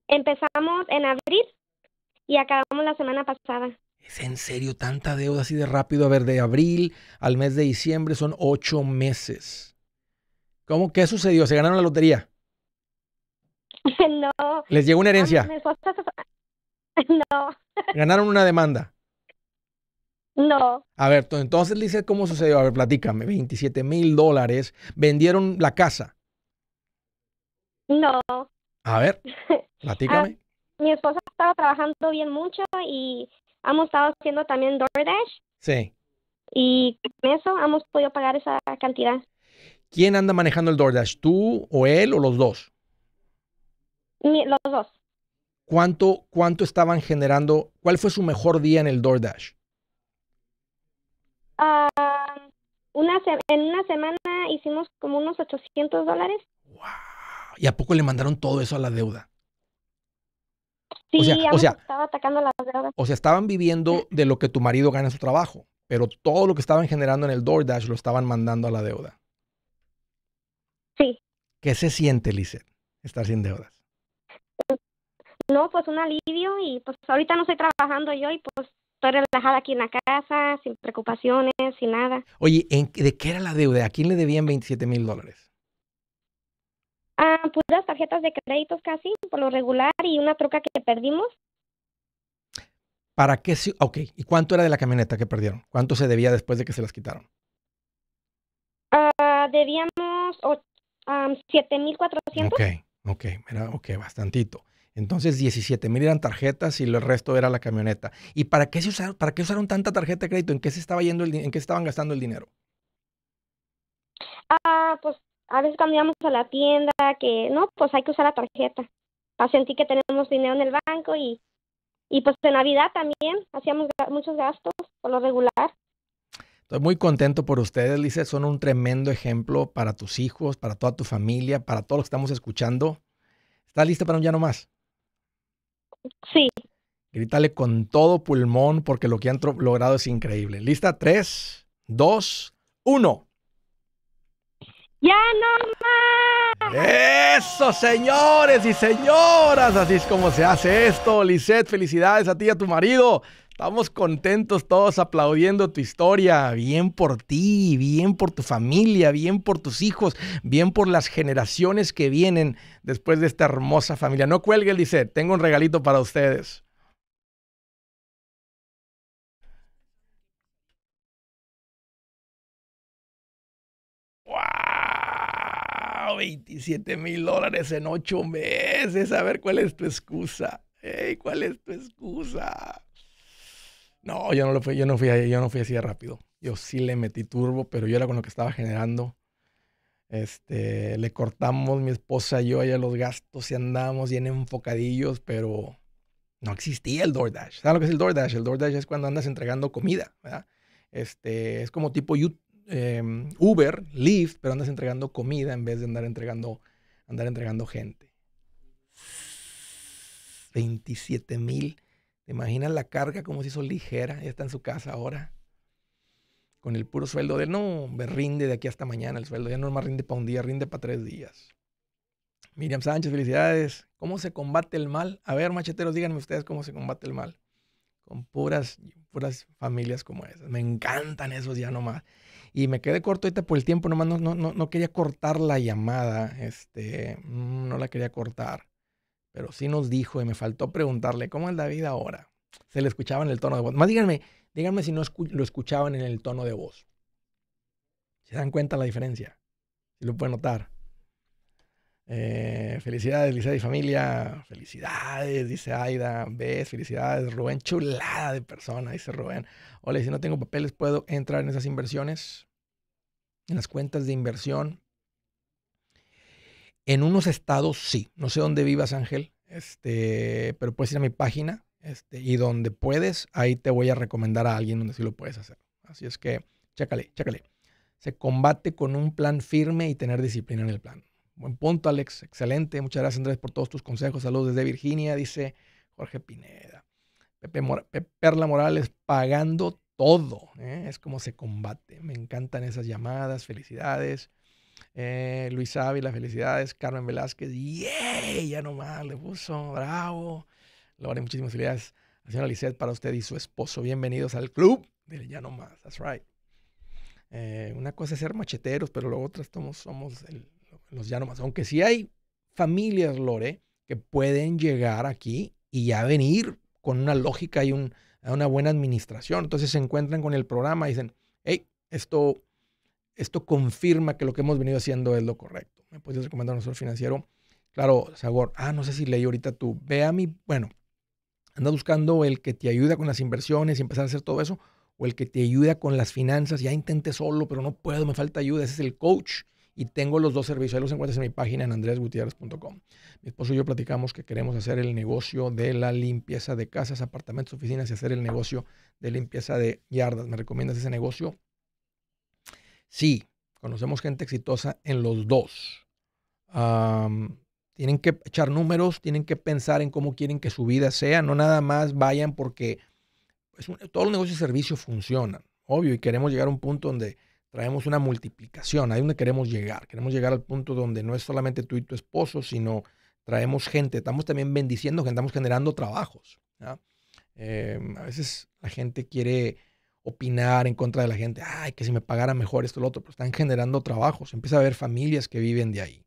Empezamos en abril y acabamos la semana pasada. ¿Es en serio tanta deuda así de rápido? A ver, de abril al mes de diciembre son ocho meses. ¿Cómo? ¿Qué sucedió? ¿Se ganaron la lotería? No. ¿Les llegó una ah, herencia? No. ¿Ganaron una demanda? No. A ver, entonces dice cómo sucedió. A ver, platícame. 27 mil dólares. ¿Vendieron la casa? No. A ver, ah, platícame. mi esposa estaba trabajando bien mucho y hemos estado haciendo también DoorDash. Sí. Y con eso hemos podido pagar esa cantidad. ¿Quién anda manejando el DoorDash? ¿Tú o él o los dos? los dos. ¿Cuánto, ¿Cuánto estaban generando? ¿Cuál fue su mejor día en el DoorDash? Ah, en una semana hicimos como unos 800 dólares. Wow. ¿Y a poco le mandaron todo eso a la deuda? o sea, O sea, estaban viviendo de lo que tu marido gana en su trabajo, pero todo lo que estaban generando en el DoorDash lo estaban mandando a la deuda. Sí. ¿Qué se siente, Lizeth, estar sin deudas? No, pues un alivio y pues ahorita no estoy trabajando yo y pues estoy relajada aquí en la casa, sin preocupaciones, sin nada. Oye, ¿de qué era la deuda? ¿A quién le debían 27 mil dólares? Ah, puras tarjetas de créditos casi, por lo regular, y una troca que perdimos. ¿Para qué? Ok, ¿y cuánto era de la camioneta que perdieron? ¿Cuánto se debía después de que se las quitaron? Ah, debíamos 7.400. Ok, ok, era, ok, bastantito. Entonces 17.000 eran tarjetas y el resto era la camioneta. ¿Y para qué, se usaron, para qué usaron tanta tarjeta de crédito? ¿En qué se estaba yendo el, en qué estaban gastando el dinero? Ah, pues a veces cuando íbamos a la tienda, que no, pues hay que usar la tarjeta para ah, sentir que tenemos dinero en el banco y, y pues de Navidad también hacíamos muchos gastos por lo regular. Estoy muy contento por ustedes, Lice. Son un tremendo ejemplo para tus hijos, para toda tu familia, para todos los que estamos escuchando. ¿Estás lista para un llano más? Sí. Grítale con todo pulmón porque lo que han logrado es increíble. ¿Lista? Tres, dos, uno. ¡Ya no más! ¡Eso, señores y señoras! Así es como se hace esto. Lisette, felicidades a ti y a tu marido. Estamos contentos todos aplaudiendo tu historia. Bien por ti, bien por tu familia, bien por tus hijos, bien por las generaciones que vienen después de esta hermosa familia. No cuelgue, Lisette. Tengo un regalito para ustedes. 27 mil dólares en ocho meses. A ver, ¿cuál es tu excusa? ¿Cuál es tu excusa? No, yo no lo fui, yo no fui, yo no fui así de rápido. Yo sí le metí turbo, pero yo era con lo que estaba generando. Este, le cortamos mi esposa y yo allá los gastos y andamos bien enfocadillos, pero no existía el DoorDash. ¿Sabes lo que es el DoorDash? El DoorDash es cuando andas entregando comida, ¿verdad? Este, es como tipo YouTube Em, Uber, Lyft, pero andas entregando comida en vez de andar entregando, andar entregando gente. 27 mil. ¿Te imaginas la carga como si hizo ligera? Ya está en su casa ahora. Con el puro sueldo de no, me rinde de aquí hasta mañana el sueldo. Ya no más rinde para un día, rinde para tres días. Miriam Sánchez, felicidades. ¿Cómo se combate el mal? A ver, macheteros, díganme ustedes cómo se combate el mal. Con puras, puras familias como esas. Me encantan esos ya nomás. Y me quedé corto ahorita por el tiempo, nomás no, no, no, quería cortar la llamada, este, mm, no la quería cortar. Pero sí nos dijo y me faltó preguntarle, ¿cómo es la vida ahora? Se le escuchaba en el tono de voz. Más díganme, díganme si no lo escuchaban en el tono de voz. ¿Se dan cuenta la diferencia? Si lo pueden notar. Eh, felicidades, Lisa y familia. Felicidades, dice Aida. ¿Ves? Felicidades, Rubén. Chulada de persona, dice Rubén. Hola, si no tengo papeles, ¿puedo entrar en esas inversiones? En las cuentas de inversión. En unos estados, sí. No sé dónde vivas, Ángel. Este, pero puedes ir a mi página. Este, y donde puedes, ahí te voy a recomendar a alguien donde sí lo puedes hacer. Así es que, chécale, chécale. Se combate con un plan firme y tener disciplina en el plan. Buen punto, Alex. Excelente. Muchas gracias, Andrés, por todos tus consejos. Saludos desde Virginia, dice Jorge Pineda. Pepe Perla Morales, pagando todo. ¿eh? Es como se combate. Me encantan esas llamadas. Felicidades. Eh, Luis Ávila, felicidades. Carmen Velázquez, ¡yay! Ya nomás le puso, bravo. Laura, muchísimas felicidades. La señora para usted y su esposo, bienvenidos al club del Ya nomás. That's right. Eh, una cosa es ser macheteros, pero lo otra somos, somos el, los pues, más aunque sí hay familias Lore que pueden llegar aquí y ya venir con una lógica y una buena administración. Entonces se encuentran con el programa y dicen, hey, esto, esto confirma que lo que hemos venido haciendo es lo correcto. Me puedes recomendar un asesor financiero. Claro, Sabor, ah, no sé si leí ahorita tú. Ve a mi, bueno, anda buscando el que te ayuda con las inversiones y empezar a hacer todo eso, o el que te ayuda con las finanzas. Ya intenté solo, pero no puedo, me falta ayuda. Ese es el coach y tengo los dos servicios. Ahí los encuentras en mi página en andresgutierrez.com. Mi esposo y yo platicamos que queremos hacer el negocio de la limpieza de casas, apartamentos, oficinas y hacer el negocio de limpieza de yardas. ¿Me recomiendas ese negocio? Sí, conocemos gente exitosa en los dos. tienen que echar números, tienen que pensar en cómo quieren que su vida sea, no nada más vayan porque pues, todos los negocios y servicios funcionan, obvio, y queremos llegar a un punto donde traemos una multiplicación, ahí donde queremos llegar. Queremos llegar al punto donde no es solamente tú y tu esposo, sino traemos gente, estamos también bendiciendo gente, estamos generando trabajos. Em, a veces la gente quiere opinar en contra de la gente, ay, que si me pagara mejor esto, o lo otro, pero están generando trabajos, empieza a haber familias que viven de ahí.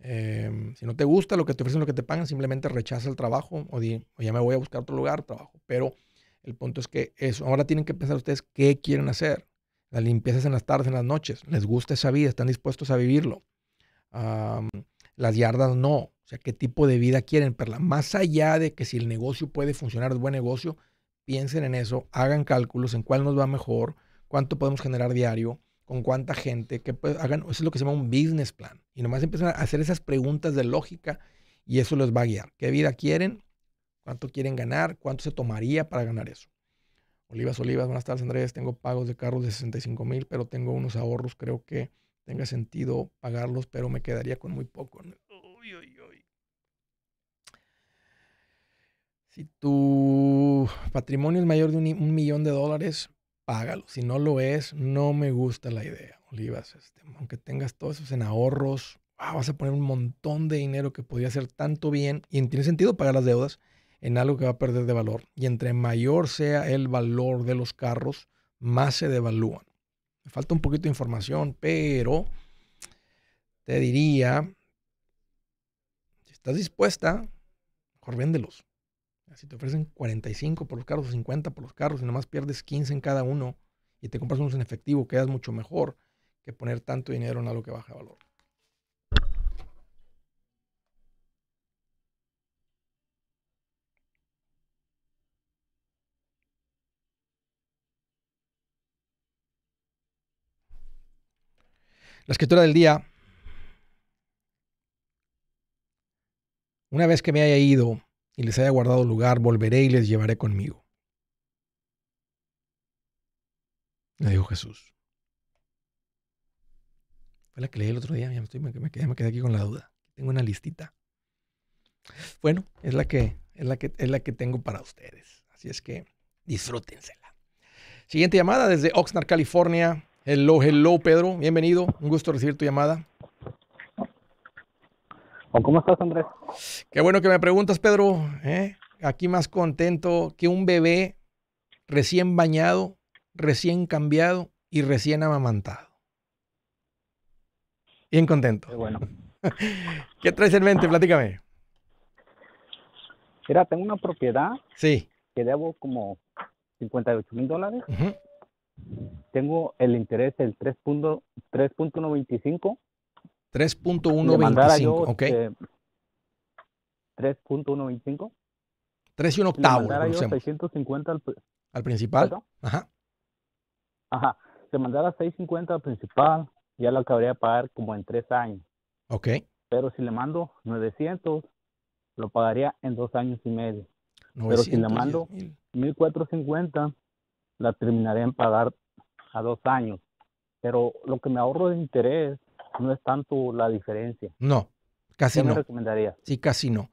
Em, si no te gusta lo que te ofrecen, lo que te pagan, simplemente rechaza el trabajo o, di, o ya me voy a buscar otro lugar, trabajo. Pero el punto es que eso, ahora tienen que pensar ustedes qué quieren hacer las limpiezas en las tardes, en las noches. Les gusta esa vida, están dispuestos a vivirlo. las yardas no. O sea, ¿qué tipo de vida quieren? Pero más allá de que si el negocio puede funcionar, es buen negocio, piensen en eso, hagan cálculos en cuál nos va mejor, cuánto podemos generar diario, con cuánta gente, que hagan, eso es lo que se llama un business plan. Y nomás empiezan a hacer esas preguntas de lógica y eso les va a guiar. ¿Qué vida quieren? ¿Cuánto quieren ganar? ¿Cuánto se tomaría para ganar eso? Olivas, Olivas, buenas tardes Andrés, tengo pagos de carros de 65 mil, pero tengo unos ahorros, creo que tenga sentido pagarlos, pero me quedaría con muy poco. Si tu patrimonio es mayor de un, millón de dólares, págalo. Si no lo es, no me gusta la idea, Olivas. Este, aunque tengas todos esos en ahorros, vas a poner un montón de dinero que podría hacer tanto bien y tiene sentido pagar las deudas en algo que va a perder de valor. Y entre mayor sea el valor de los carros, más se devalúan. Me falta un poquito de información, pero te diría, si estás dispuesta, mejor véndelos. Si te ofrecen 45 por los carros o 50 por los carros y nomás pierdes 15 en cada uno y te compras unos en efectivo, quedas mucho mejor que poner tanto dinero en algo que baja de valor. La escritura del día, una vez que me haya ido y les haya guardado lugar, volveré y les llevaré conmigo. Le dijo Jesús. Fue la que leí el otro día, ya me, quedé, aquí con la duda. Tengo una listita. Bueno, es la que, es la que, es la que tengo para ustedes. Así es que disfrútensela. Siguiente llamada desde Oxnard, California. Hello, hello, Pedro. Bienvenido. Un gusto recibir tu llamada. Oh, ¿Cómo estás, Andrés? Qué bueno que me preguntas, Pedro. ¿eh? Aquí más contento que un bebé recién bañado, recién cambiado y recién amamantado. Bien contento. Qué bueno. ¿Qué traes en mente? Platícame. Mira, tengo una propiedad. Sí. Que debo como 58 mil dólares tengo el interés del 3.125. 3.125, ok. 3.125. Este, 3 y un octavo. Le yo 650 al, principal. Ajá. Ajá. Se mandara 650 al principal, ya lo acabaría de pagar como en tres años. Ok. Pero si le mando 900, lo pagaría en dos años y medio. Pero si le mando 1450, la terminaré en pagar a dos años, pero lo que me ahorro de interés no es tanto la diferencia. No, casi no. no. Me recomendaría? Sí, casi no.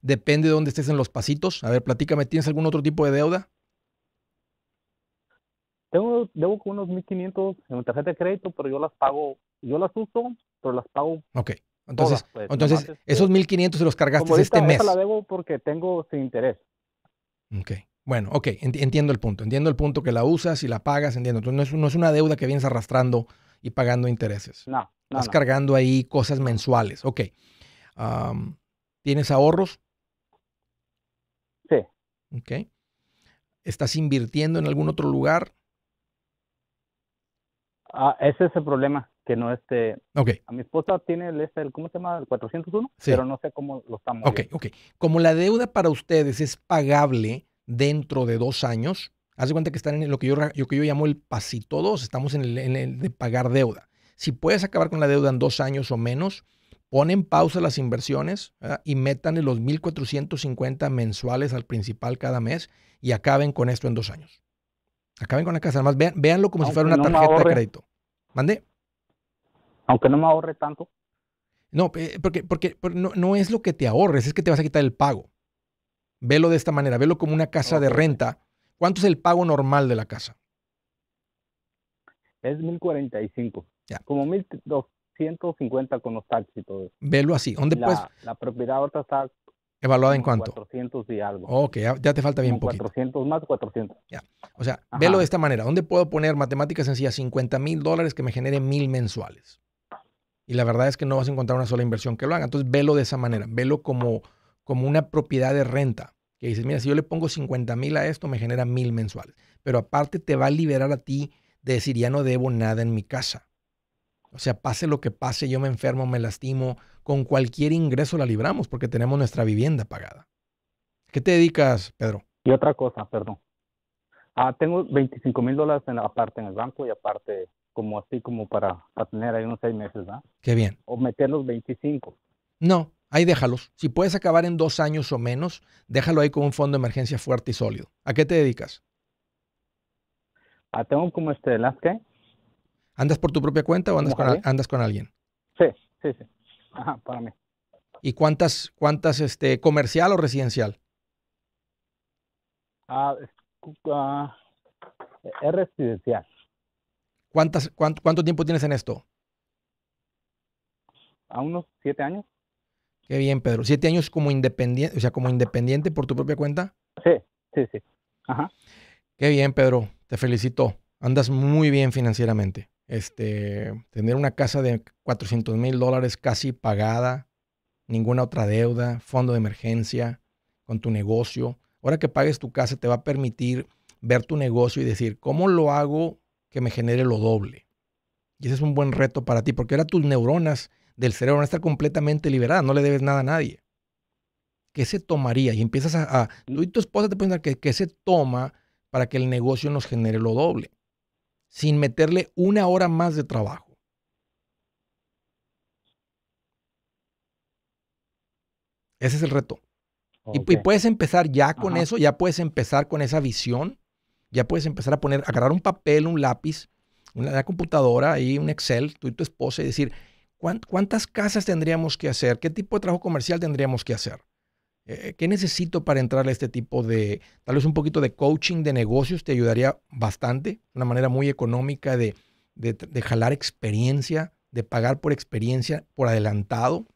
Depende de dónde estés en los pasitos. A ver, platícame, ¿tienes algún otro tipo de deuda? Tengo, debo con unos 1.500 en mi tarjeta de crédito, pero yo las pago, yo las uso, pero las pago. Ok. Entonces, pues, entonces este, esos 1.500 se los cargaste como este ahorita, este mes. la debo porque tengo sin interés. Okay. Bueno, ok, entiendo el punto. Entiendo el punto que la usas y la pagas, entiendo. Entonces no es, una deuda que vienes arrastrando y pagando intereses. No. no Estás cargando ahí cosas mensuales. Ok. ¿Tienes ahorros? Sí. Ok. ¿Estás invirtiendo en algún otro lugar? Ah, ese es el problema, que no esté... Ok. A mi esposa tiene el, este, ¿cómo se llama? El 401, sí. pero no sé cómo lo estamos. Ok, ok. Como la deuda para ustedes es pagable, dentro de dos años. Haz de cuenta que están en lo que yo, que yo llamo el pasito 2, estamos en el, de pagar deuda. Si puedes acabar con la deuda en dos años o menos, pon en pausa las inversiones y métanle los 1.450 mensuales al principal cada mes y acaben con esto en dos años. Acaben con la casa. Además, vean, véanlo como si fuera una tarjeta de crédito. ¿Mande? Aunque no me ahorre tanto. No, eh, porque, porque, no, es lo que te ahorres, es que te vas a quitar el pago. Velo de esta manera, velo como una casa de renta. ¿Cuánto es el pago normal de la casa? Es 1045. Como 1250 con los taxis y todo eso. Velo así. ¿Dónde la, puedes? La propiedad ahorita está ¿Evaluada en cuánto? 400 y algo. Ok, ya, te falta bien poquito. 400 más 400. Ya. O sea, velo de esta manera. ¿Dónde puedo poner matemáticas sencillas 50 mil dólares que me genere mil mensuales? Y la verdad es que no vas a encontrar una sola inversión que lo haga. Entonces, velo de esa manera. Velo como como una propiedad de renta. Que dices, mira, si yo le pongo 50 mil a esto, me genera mil mensuales. Pero aparte te va a liberar a ti de decir, ya no debo nada en mi casa. O sea, pase lo que pase, yo me enfermo, me lastimo, con cualquier ingreso la libramos porque tenemos nuestra vivienda pagada. ¿Qué te dedicas, Pedro? Y otra cosa, perdón. Ah, tengo 25 mil dólares en aparte en el banco y aparte como así como para, para tener ahí unos seis meses, ¿verdad? Qué bien. O meter los 25. No, Ahí déjalos. Si puedes acabar en dos años o menos, déjalo ahí con un fondo de emergencia fuerte y sólido. ¿A qué te dedicas? A ah, tengo como este que ¿Andas por tu propia cuenta o andas con, andas con alguien? Sí, sí, sí. Ajá, para mí. ¿Y cuántas, cuántas, este, comercial o residencial? Ah, es ah, residencial. ¿Cuántas, cuánto, ¿Cuánto tiempo tienes en esto? A unos siete años. Qué bien, Pedro. ¿Siete años como independiente, o sea, como independiente por tu propia cuenta? Sí, sí, sí. Ajá. Qué bien, Pedro. Te felicito. Andas muy bien financieramente. Este, tener una casa de 400 mil dólares casi pagada, ninguna otra deuda, fondo de emergencia, con tu negocio. Ahora que pagues tu casa te va a permitir ver tu negocio y decir, ¿cómo lo hago que me genere lo doble? Y ese es un buen reto para ti, porque ahora tus neuronas del cerebro no a estar completamente liberadas, no le debes nada a nadie. ¿Qué se tomaría? Y empiezas a... Mm. tú y tu esposa te pueden qué qué se toma para que el negocio nos genere lo doble, sin meterle una hora más de trabajo. Ese es el reto. Y, puedes empezar ya con eso, ya puedes empezar con esa visión, ya puedes empezar a poner, a agarrar un papel, un lápiz, una, computadora y un Excel, tú y tu esposa y decir, ¿Cuántas casas tendríamos que hacer? ¿Qué tipo de trabajo comercial tendríamos que hacer? Eh, eh, ¿Qué necesito para entrar a este tipo de, tal vez un poquito de coaching de negocios te ayudaría bastante, una manera muy económica de, de, jalar experiencia, de pagar por experiencia, por adelantado.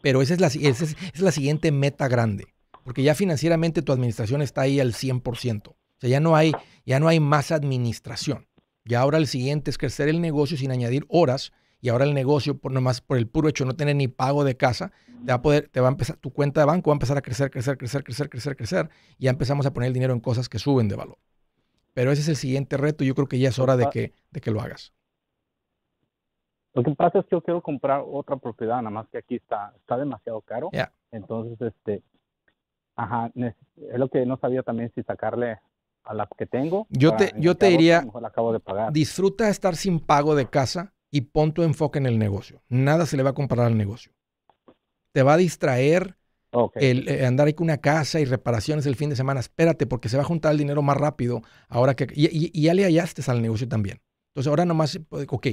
Pero esa es, la, es, la siguiente meta grande, porque ya financieramente tu administración está ahí al 100%. O sea, ya no hay, ya no hay más administración. Ya ahora el siguiente es crecer el negocio sin añadir horas, y ahora el negocio, por nomás por el puro hecho de no tener ni pago de casa, te va a poder, te va a empezar, tu cuenta de banco va a empezar a crecer, crecer, crecer, crecer, crecer, crecer, y ya empezamos a poner el dinero en cosas que suben de valor. Pero ese es el siguiente reto, yo creo que ya es hora de que, de que lo hagas. Lo que pasa es que yo quiero comprar otra propiedad, nada más que aquí está, está demasiado caro. Entonces, este, ajá, es lo que no sabía también si sacarle a la que tengo. Yo te, diría, de disfruta estar sin pago de casa y pon tu enfoque en el negocio. Nada se le va a comparar al negocio. Te va a distraer el eh, andar con una casa y reparaciones el fin de semana. Espérate, porque se va a juntar el dinero más rápido ahora que. Y, ya le hallaste al negocio también. Entonces, ahora nomás, pues, ok,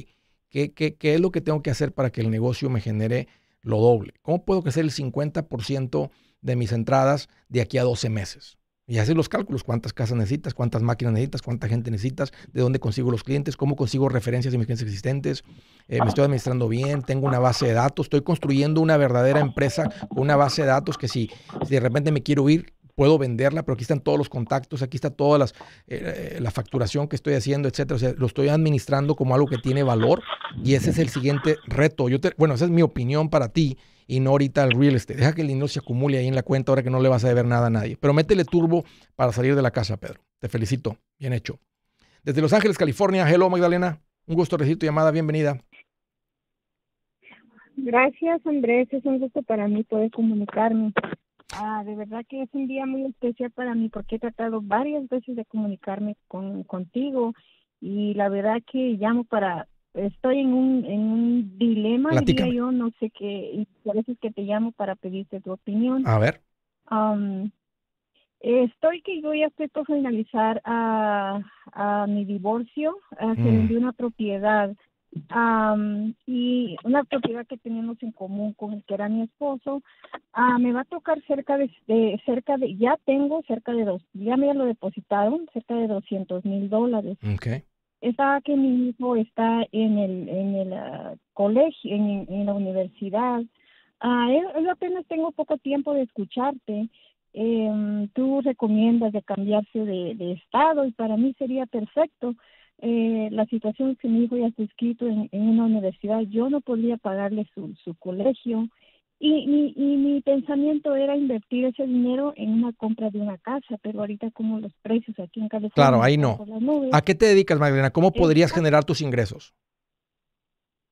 ¿qué, ¿qué, qué, es lo que tengo que hacer para que el negocio me genere lo doble? ¿Cómo puedo crecer el 50% de mis entradas de aquí a 12 meses? Y haces los cálculos, cuántas casas necesitas, cuántas máquinas necesitas, cuánta gente necesitas, de dónde consigo los clientes, cómo consigo referencias de mis clientes existentes, eh, me ah. estoy administrando bien, tengo una base de datos, estoy construyendo una verdadera empresa una base de datos que si, de repente me quiero ir, puedo venderla, pero aquí están todos los contactos, aquí está toda las, eh, eh, la facturación que estoy haciendo, etcétera. lo estoy administrando como algo que tiene valor y ese es el siguiente reto. Yo bueno, esa es mi opinión para ti y no ahorita el real estate. Deja que el dinero se acumule ahí en la cuenta ahora que no le vas a deber nada a nadie. Pero métele turbo para salir de la casa, Pedro. Te felicito. Bien hecho. Desde Los Ángeles, California. Hello, Magdalena. Un gusto recibir tu llamada. Bienvenida. Gracias, Andrés. Es un gusto para mí poder comunicarme. Ah, de verdad que es un día muy especial para mí porque he tratado varias veces de comunicarme contigo y la verdad que llamo para estoy en un, en un dilema, diría yo, no sé qué, y por eso que te llamo para pedirte tu opinión. A ver. estoy que yo ya estoy por finalizar a, ah, a mi divorcio, de ah, mm. una propiedad. y una propiedad que teníamos en común con el que era mi esposo ah, me va a tocar cerca de, cerca de ya tengo cerca de dos ya me lo depositaron cerca de doscientos mil dólares okay estaba que mi hijo está en el, en el ah, colegio, en, la universidad. ah él, eh, eh, apenas tengo poco tiempo de escucharte. Eh, tú recomiendas de cambiarse de, estado y para mí sería perfecto. Eh, la situación es que mi hijo ya está inscrito en, en una universidad. Yo no podría pagarle su, su colegio y mi, y mi pensamiento era invertir ese dinero en una compra de una casa, pero ahorita como los precios aquí en California. Claro, ahí no. ¿A qué te dedicas, Magdalena? ¿Cómo este, podrías generar tus ingresos?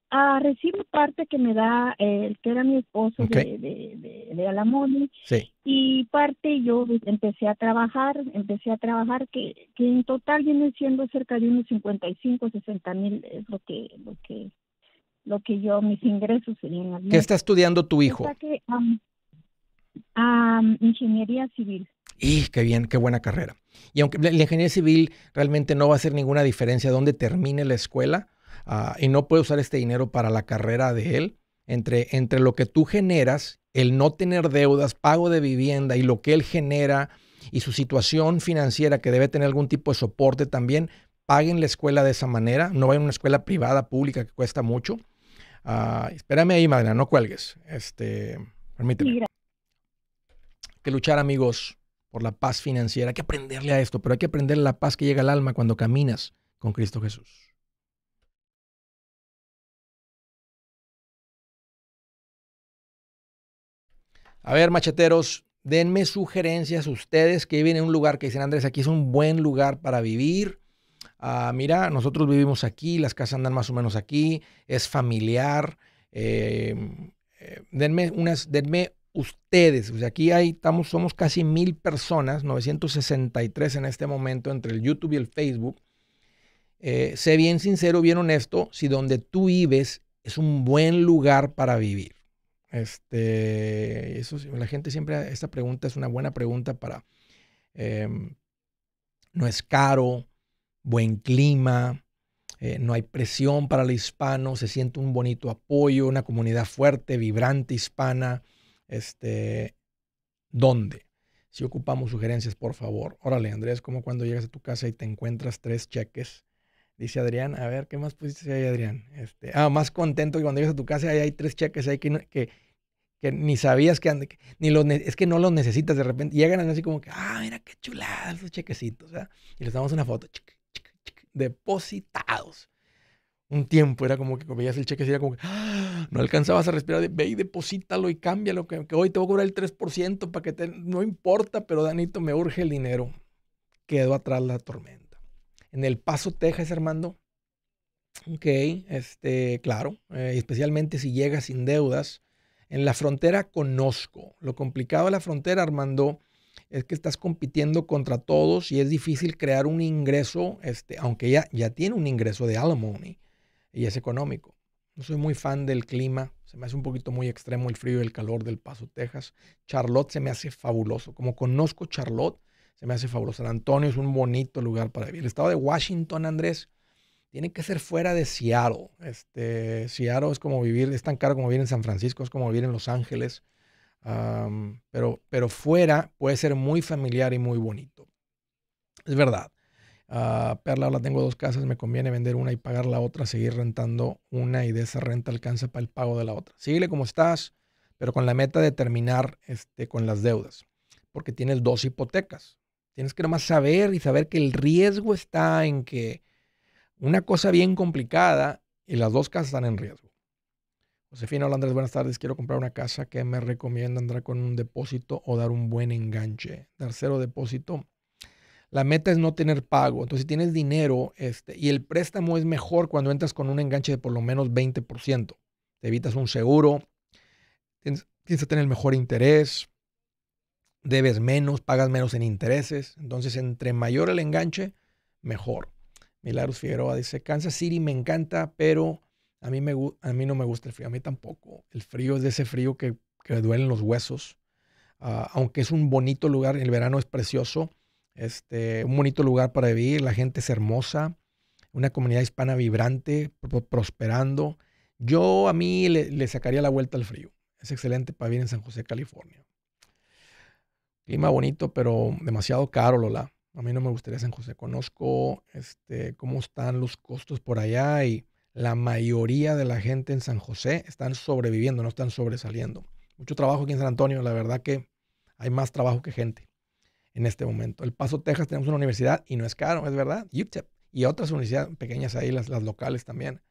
Ah, recibo parte que me da el que era mi esposo de, de, de, de sí. y parte yo empecé a trabajar, empecé a trabajar que, que en total viene siendo cerca de unos 55, 60 mil es lo que, lo que lo que yo, mis ingresos serían ¿Qué está estudiando tu hijo? ingeniería civil. Y qué bien, qué buena carrera. Y aunque la, ingeniería civil realmente no va a hacer ninguna diferencia donde termine la escuela ah, y no puede usar este dinero para la carrera de él, entre, entre lo que tú generas, el no tener deudas, pago de vivienda y lo que él genera y su situación financiera que debe tener algún tipo de soporte también, paguen la escuela de esa manera, no vayan a una escuela privada, pública que cuesta mucho. Ah, espérame ahí, Madre, no cuelgues. Este, permíteme. Hay Que luchar, amigos, por la paz financiera. Hay que aprenderle a esto, pero hay que aprender la paz que llega al alma cuando caminas con Cristo Jesús. A ver, macheteros, denme sugerencias ustedes que viven en un lugar que dicen, Andrés, aquí es un buen lugar para vivir. Ah, mira, nosotros vivimos aquí, las casas andan más o menos aquí, es familiar, em, eh, denme unas, ustedes, sea, aquí hay, estamos, somos casi mil personas, 963 en este momento entre el YouTube y el Facebook. Eh, sé bien sincero, bien honesto, si donde tú vives es un buen lugar para vivir. Este, eso, la gente siempre, esta pregunta es una buena pregunta para, em, no es caro, buen clima, eh, no hay presión para el hispano, se siente un bonito apoyo, una comunidad fuerte, vibrante hispana. Este, ¿Dónde? Si ocupamos sugerencias, por favor. Órale, Andrés, como cuando llegas a tu casa y te encuentras tres cheques. Dice Adrián, a ver, ¿qué más pusiste ahí, Adrián? Este, ah, más contento que cuando llegas a tu casa y hay tres cheques ahí que, ni sabías que, ni los es que no los necesitas de repente. Llegan así como que, ah, mira qué chulada esos chequecitos. sea Y les damos una foto. cheque depositados. Un tiempo era como que veías el cheque y era como que ah, no alcanzabas a respirar. Ve y deposítalo y cámbialo, que, que hoy te voy a cobrar el 3% para que te... No importa, pero Danito, me urge el dinero. Quedó atrás la tormenta. En El Paso, Texas, Armando. Ok, este, claro. Eh, especialmente si llegas sin deudas. En la frontera conozco. Lo complicado de la frontera, Armando, es que estás compitiendo contra todos y es difícil crear un ingreso, este, aunque ella ya tiene un ingreso de alimony y es económico. No soy muy fan del clima, se me hace un poquito muy extremo el frío y el calor del Paso, Texas. Charlotte se me hace fabuloso. Como conozco Charlotte, se me hace fabuloso. San Antonio es un bonito lugar para vivir. El estado de Washington, Andrés, tiene que ser fuera de Seattle. Este, Seattle es como vivir, es tan caro como vivir en San Francisco, es como vivir en Los Ángeles pero, pero fuera puede ser muy familiar y muy bonito. Es verdad. Ah, Perla, ahora tengo dos casas, me conviene vender una y pagar la otra, seguir rentando una y de esa renta alcanza para el pago de la otra. sigue como estás, pero con la meta de terminar este, con las deudas, porque tienes dos hipotecas. Tienes que nomás saber y saber que el riesgo está en que una cosa bien complicada y las dos casas están en riesgo. Josefina, hola buenas tardes. Quiero comprar una casa que me recomienda andar con un depósito o dar un buen enganche. Dar depósito. La meta es no tener pago. Entonces, si tienes dinero este, y el préstamo es mejor cuando entras con un enganche de por lo menos 20%. Te evitas un seguro, tienes, tienes que tener el mejor interés, debes menos, pagas menos en intereses. Entonces, entre mayor el enganche, mejor. Milagros Figueroa dice, Kansas City me encanta, pero a mí, no me gusta el frío, a mí tampoco. El frío es de ese frío que, que duelen los huesos. Ah, aunque es un bonito lugar, el verano es precioso, este, un bonito lugar para vivir, la gente es hermosa, una comunidad hispana vibrante, prosperando. Yo a mí le, sacaría la vuelta al frío. Es excelente para vivir en San José, California. Clima bonito, pero demasiado caro, Lola. A mí no me gustaría San José. Conozco este, cómo están los costos por allá y la mayoría de la gente en San José están sobreviviendo, no están sobresaliendo. Mucho trabajo aquí en San Antonio, la verdad que hay más trabajo que gente en este momento. El Paso, Texas, tenemos una universidad y no es caro, es verdad, Y otras universidades pequeñas ahí, las, locales también.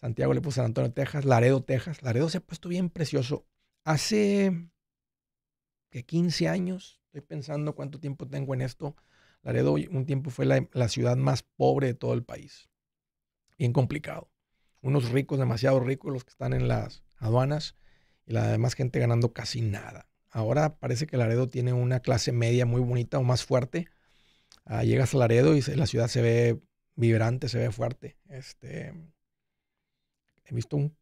Santiago le puso San Antonio, Texas, Laredo, Texas. Laredo se ha puesto bien precioso. Hace que 15 años, estoy pensando cuánto tiempo tengo en esto. Laredo un tiempo fue la ciudad más pobre de todo el país bien complicado. Unos ricos, demasiado ricos, los que están en las aduanas y la demás gente ganando casi nada. Ahora parece que Laredo tiene una clase media muy bonita o más fuerte. Ah, llegas a Laredo y la ciudad se ve vibrante, se ve fuerte. Este, he visto un,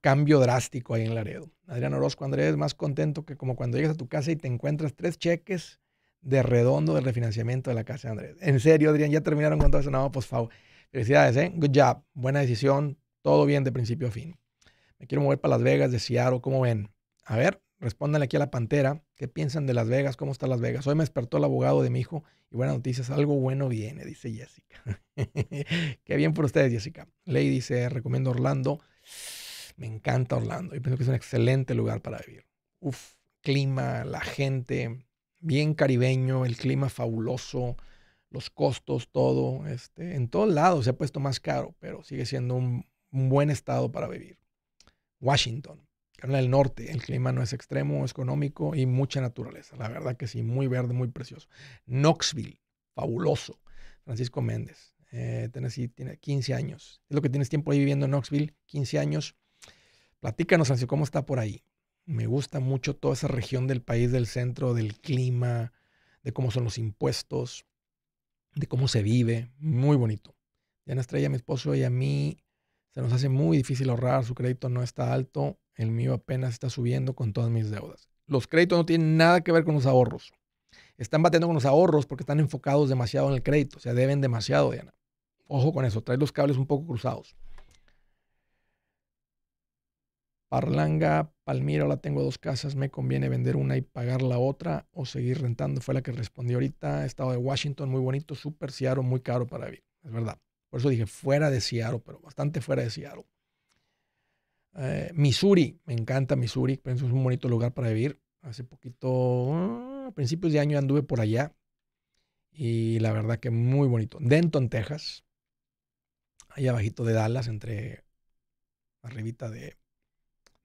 cambio drástico ahí en Laredo. Adrián Orozco Andrés, más contento que como cuando llegas a tu casa y te encuentras tres cheques de redondo del refinanciamiento de la casa de Andrés. En serio, Adrián, ya terminaron con todo eso. No, pues, favor. Felicidades, ¿eh? Good job. Buena decisión. Todo bien de principio a fin. Me quiero mover para Las Vegas, de Seattle. ¿Cómo ven? A ver, respóndanle aquí a la pantera. ¿Qué piensan de Las Vegas? ¿Cómo está Las Vegas? Hoy me despertó el abogado de mi hijo y buenas noticias. Algo bueno viene, dice Jessica. Qué bien por ustedes, Jessica. Ley dice, recomiendo Orlando. Me encanta Orlando. Yo pienso que es un excelente lugar para vivir. Uf, clima, la gente, bien caribeño, el clima fabuloso los costos, todo, este, en todos lados se ha puesto más caro, pero sigue siendo un, buen estado para vivir. Washington, Carolina del Norte, el clima no es extremo, es económico y mucha naturaleza. La verdad que sí, muy verde, muy precioso. Knoxville, fabuloso. Francisco Méndez, eh, Tennessee, tiene 15 años. Es lo que tienes tiempo ahí viviendo en Knoxville, 15 años. Platícanos, Francisco, cómo está por ahí. Me gusta mucho toda esa región del país, del centro, del clima, de cómo son los impuestos de cómo se vive, muy bonito. Diana Estrella, mi esposo y a mí se nos hace muy difícil ahorrar, su crédito no está alto, el mío apenas está subiendo con todas mis deudas. Los créditos no tienen nada que ver con los ahorros. Están batiendo con los ahorros porque están enfocados demasiado en el crédito, o sea, deben demasiado, Diana. Ojo con eso, trae los cables un poco cruzados. Parlanga, Palmira, la tengo dos casas, me conviene vender una y pagar la otra o seguir rentando. Fue la que respondió ahorita. Estado de Washington, muy bonito, súper Seattle, muy caro para vivir. Es verdad. Por eso dije fuera de Seattle, pero bastante fuera de Seattle. Eh, Missouri, me encanta Missouri, pienso es un bonito lugar para vivir. Hace poquito, a ah, principios de año anduve por allá y la verdad que muy bonito. Denton, Texas, ahí abajito de Dallas, entre arribita de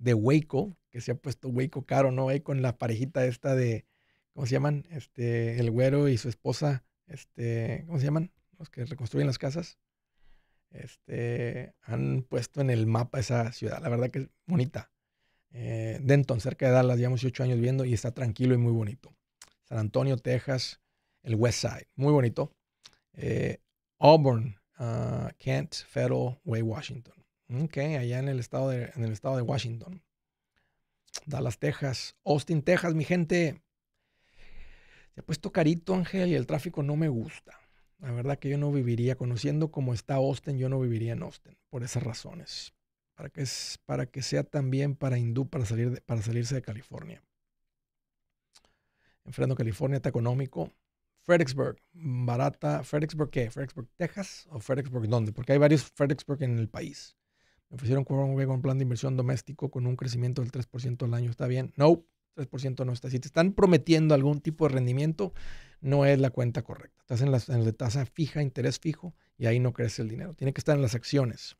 de Waco, que se ha puesto Waco caro, ¿no? Ahí con la parejita esta de, ¿cómo se llaman? Este, el güero y su esposa, este, ¿cómo se llaman? Los que reconstruyen las casas. Este, han puesto en el mapa esa ciudad, la verdad que es bonita. Eh, Denton, cerca de Dallas, llevamos ocho años viendo y está tranquilo y muy bonito. San Antonio, Texas, el West Side, muy bonito. Eh, Auburn, ah, Kent, Federal Way, Washington. Ok, allá en el estado de, en el estado de Washington. Dallas, Texas. Austin, Texas, mi gente. Se ha puesto carito, Ángel, y el tráfico no me gusta. La verdad que yo no viviría, conociendo cómo está Austin, yo no viviría en Austin, por esas razones. Para que, es, para que sea también para hindú, para, salir para salirse de California. En California está económico. Fredericksburg, barata. ¿Fredericksburg qué? ¿Fredericksburg, Texas? ¿O Fredericksburg dónde? Porque hay varios Fredericksburg en el país. Me ofrecieron con un plan de inversión doméstico con un crecimiento del 3% al año. ¿Está bien? No, 3% no está. Si te están prometiendo algún tipo de rendimiento, no es la cuenta correcta. Estás en la, en tasa fija, interés fijo, y ahí no crece el dinero. Tiene que estar en las acciones.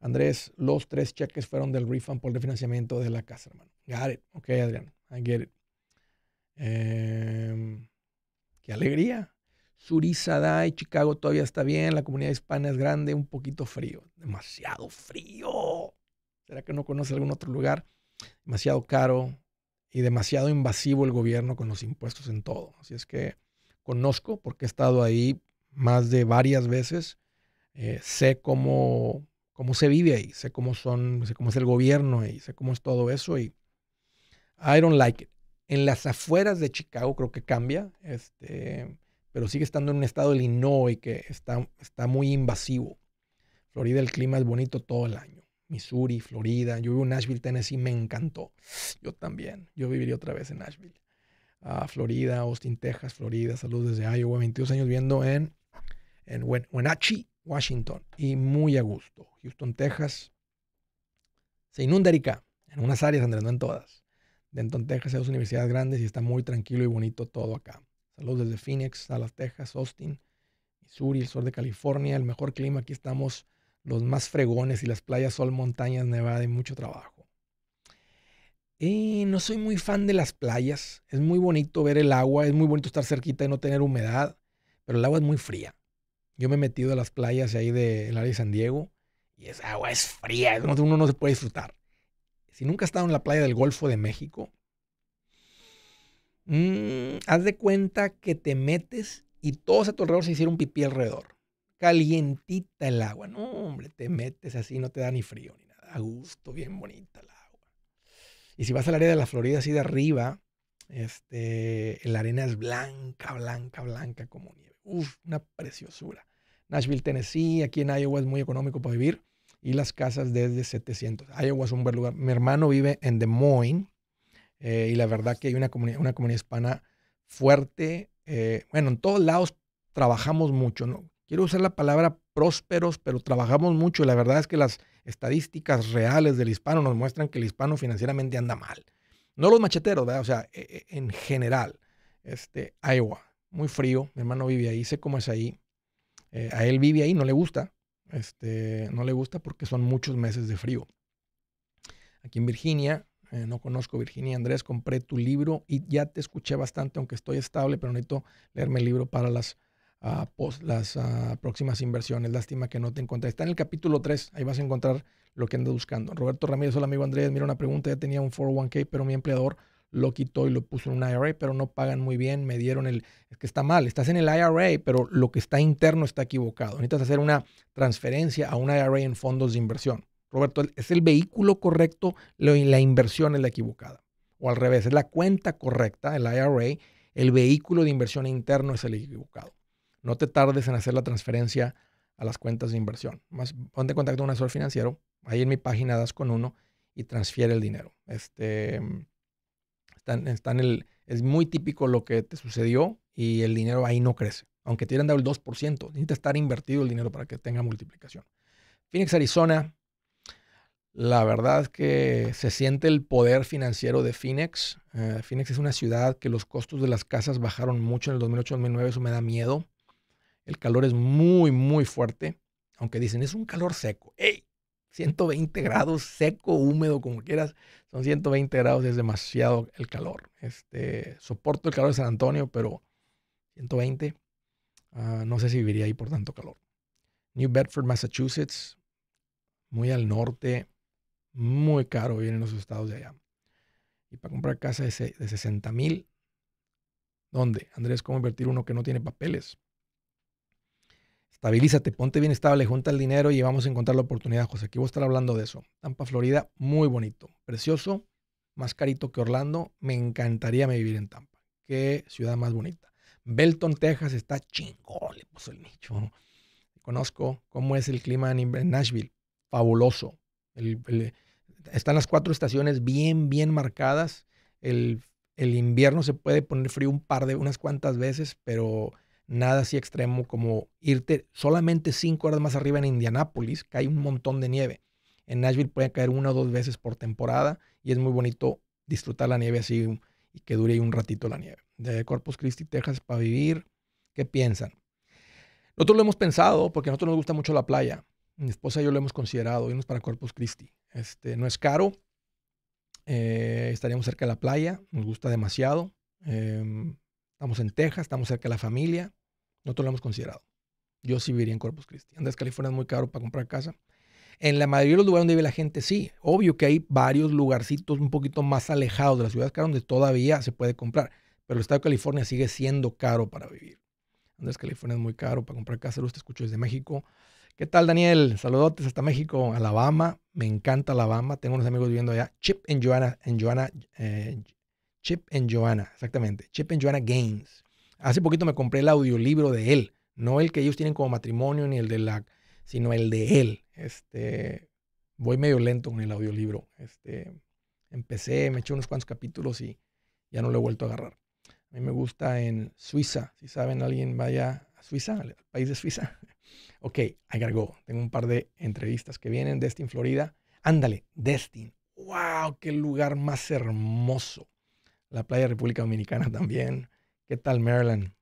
Andrés, los tres cheques fueron del refund por el refinanciamiento de la casa, hermano. Got it. Ok, Adrián. I get it. Em, qué alegría. Surizada y Chicago todavía está bien, la comunidad hispana es grande, un poquito frío, demasiado frío. ¿Será que no conoce algún otro lugar? Demasiado caro y demasiado invasivo el gobierno con los impuestos en todo. Así es que conozco porque he estado ahí más de varias veces. Eh, sé cómo, cómo se vive ahí, sé cómo son, sé cómo es el gobierno ahí, sé cómo es todo eso y I don't like it. En las afueras de Chicago creo que cambia. Este, pero sigue estando en un estado de Illinois que está, está muy invasivo. Florida, el clima es bonito todo el año. Missouri, Florida. Yo vivo en Nashville, Tennessee, me encantó. Yo también. Yo viviría otra vez en Nashville. Ah, Florida, Austin, Texas, Florida. Saludos desde Iowa. 22 años viendo en, en Wenatchee, Washington. Y muy a gusto. Houston, Texas. Se inunda Erika. En unas áreas, Andrés, no en todas. Denton, Texas, hay dos universidades grandes y está muy tranquilo y bonito todo acá. Los desde Phoenix, Salas, Texas, Austin, Missouri, el sur de California. El mejor clima, aquí estamos los más fregones y las playas son montañas, nevada y mucho trabajo. Y eh, no soy muy fan de las playas. Es muy bonito ver el agua, es muy bonito estar cerquita y no tener humedad, pero el agua es muy fría. Yo me he metido a las playas ahí del área de San Diego y esa agua es fría, uno no se puede disfrutar. Si nunca has estado en la playa del Golfo de México, Mm, haz de cuenta que te metes y todos a tu alrededor se hicieron pipí alrededor. Calientita el agua. No, hombre, te metes así, no te da ni frío ni nada. A gusto, bien bonita el agua. Y si vas al área de la Florida, así de arriba, este, la arena es blanca, blanca, blanca como nieve. Uf, una preciosura. Nashville, Tennessee, aquí en Iowa es muy económico para vivir y las casas desde 700. Iowa es un buen lugar. Mi hermano vive en Des Moines, eh, y la verdad que hay una comunidad, una comunidad hispana fuerte. Eh, bueno, en todos lados trabajamos mucho. ¿no? Quiero usar la palabra prósperos, pero trabajamos mucho. la verdad es que las estadísticas reales del hispano nos muestran que el hispano financieramente anda mal. No los macheteros, O sea, e-, e-, en general. Este, Iowa, muy frío. Mi hermano vive ahí, sé cómo es ahí. Eh, a él vive ahí, no le gusta. Este, no le gusta porque son muchos meses de frío. Aquí en Virginia, eh, no conozco Virginia Andrés, compré tu libro y ya te escuché bastante, aunque estoy estable, pero necesito leerme el libro para las, ah, las ah, próximas inversiones. Lástima que no te encontré. Está en el capítulo 3, ahí vas a encontrar lo que ando buscando. Roberto Ramírez, hola amigo Andrés, mira una pregunta, ya tenía un 401k, pero mi empleador lo quitó y lo puso en un IRA, pero no pagan muy bien, me dieron el... Es que está mal, estás en el IRA, pero lo que está interno está equivocado. Necesitas hacer una transferencia a un IRA en fondos de inversión. Roberto, es el vehículo correcto, la inversión es la equivocada. O al revés, es la cuenta correcta, el IRA, el vehículo de inversión interno es el equivocado. No te tardes en hacer la transferencia a las cuentas de inversión. Más, ponte en contacto con un asesor financiero. Ahí en mi página das con uno y transfiere el dinero. Este, están, están el, es muy típico lo que te sucedió y el dinero ahí no crece. Aunque te hubieran dado el 2%, necesita estar invertido el dinero para que tenga multiplicación. Phoenix, Arizona, la verdad es que se siente el poder financiero de Phoenix. Eh, Phoenix es una ciudad que los costos de las casas bajaron mucho en el 2008-2009, eso me da miedo. El calor es muy, muy fuerte, aunque dicen, es un calor seco. ¡Ey! 120 grados, seco, húmedo, como quieras. Son 120 grados, es demasiado el calor. Este, soporto el calor de San Antonio, pero 120, ah, no sé si viviría ahí por tanto calor. New Bedford, Massachusetts, muy al norte, muy caro vivir en los estados de allá. Y para comprar casa de, 60 mil, ¿dónde? Andrés, ¿cómo invertir uno que no tiene papeles? Estabilízate, ponte bien estable, junta el dinero y vamos a encontrar la oportunidad, José. Aquí voy a estar hablando de eso. Tampa, Florida, muy bonito, precioso, más carito que Orlando. Me encantaría vivir en Tampa. Qué ciudad más bonita. Belton, Texas, está chingón, le puso el nicho. Conozco cómo es el clima en Nashville. Fabuloso. el, el están las cuatro estaciones bien, bien marcadas. El, el, invierno se puede poner frío un par de, unas cuantas veces, pero nada así extremo como irte solamente cinco horas más arriba en Indianápolis, cae un montón de nieve. En Nashville puede caer una o dos veces por temporada y es muy bonito disfrutar la nieve así y que dure un ratito la nieve. De Corpus Christi, Texas, para vivir, ¿qué piensan? Nosotros lo hemos pensado porque a nosotros nos gusta mucho la playa. Mi esposa y yo lo hemos considerado, irnos para Corpus Christi. Este, no es caro, eh, estaríamos cerca de la playa, nos gusta demasiado. Em, estamos en Texas, estamos cerca de la familia. Nosotros lo hemos considerado. Yo sí viviría en Corpus Christi. ¿Andrés, California es muy caro para comprar casa. En la mayoría de los lugares donde vive la gente, sí. Obvio que hay varios lugarcitos un poquito más alejados de la ciudades caro donde todavía se puede comprar. Pero el estado de California sigue siendo caro para vivir. ¿Andrés, California es muy caro para comprar casa. Lo usted desde México. ¿Qué tal, Daniel? Saludotes hasta México, Alabama. Me encanta Alabama. Tengo unos amigos viviendo allá. Chip en Joanna, en Joanna eh, Chip en Joanna, exactamente. Chip and Joanna Gaines. Hace poquito me compré el audiolibro de él. No el que ellos tienen como matrimonio, ni el de la, sino el de él. Este, voy medio lento con el audiolibro. Este, empecé, me eché unos cuantos capítulos y ya no lo he vuelto a agarrar. A mí me gusta en Suiza. Si saben, alguien vaya Suiza, ¿El país de Suiza. ok, I gotta Tengo un par de entrevistas que vienen. Destin, Florida. Ándale, Destin. ¡Wow! ¡Qué lugar más hermoso! La playa de República Dominicana también. ¿Qué tal Maryland?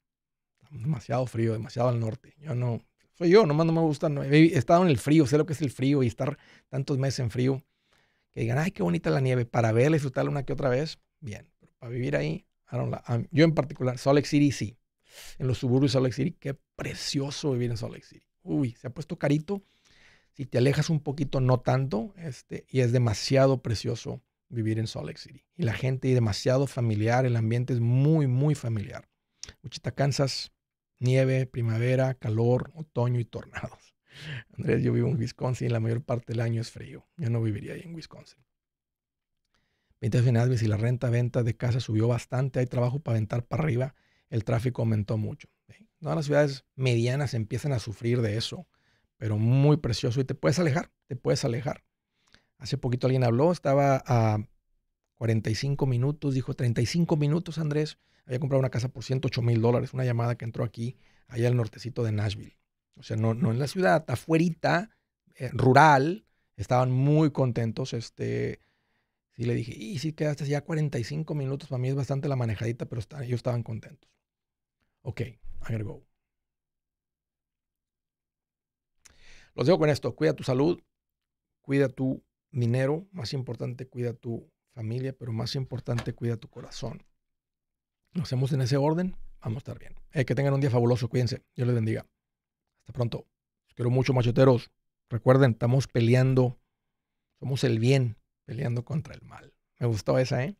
Demasiado frío, demasiado al norte. Yo no, soy yo, nomás no me gusta. No, he estado en el frío, sé lo que es el frío y estar tantos meses en frío. Que digan, ay, qué bonita la nieve. Para verla, disfrutarla una que otra vez, bien. para vivir ahí, um, yo en particular, Salt Lake City sí en los suburbios de Salt Lake City. Qué precioso vivir en Salt Lake City. Uy, se ha puesto carito. Si te alejas un poquito, no tanto. Este, y es demasiado precioso vivir en Salt Lake City. Y la gente es demasiado familiar. El ambiente es muy, muy familiar. Wichita, Kansas, nieve, primavera, calor, otoño y tornados. Andrés, yo vivo en Wisconsin y la mayor parte del año es frío. Yo no viviría ahí en Wisconsin. mientras finales, si la renta, venta de casa subió bastante. Hay trabajo para aventar para arriba el tráfico aumentó mucho. Todas las ciudades medianas empiezan a sufrir de eso, pero muy precioso y te puedes alejar, te puedes alejar. Hace poquito alguien habló, estaba a 45 minutos, dijo 35 minutos Andrés, había comprado una casa por 108 mil dólares, una llamada que entró aquí, allá al nortecito de Nashville. O sea, no, no en la ciudad, afuerita, eh, rural, estaban muy contentos, este, y le dije, y sí quedaste ya 45 minutos, para mí es bastante la manejadita, pero ellos estaban contentos. Ok, I'm gonna go. Los dejo con esto. Cuida tu salud, cuida tu dinero, más importante, cuida tu familia, pero más importante, cuida tu corazón. Lo hacemos en ese orden, vamos a estar bien. Eh, que tengan un día fabuloso, cuídense. Dios les bendiga. Hasta pronto. quiero mucho, macheteros. Recuerden, estamos peleando. Somos el bien peleando contra el mal. Me gustó esa, ¿eh?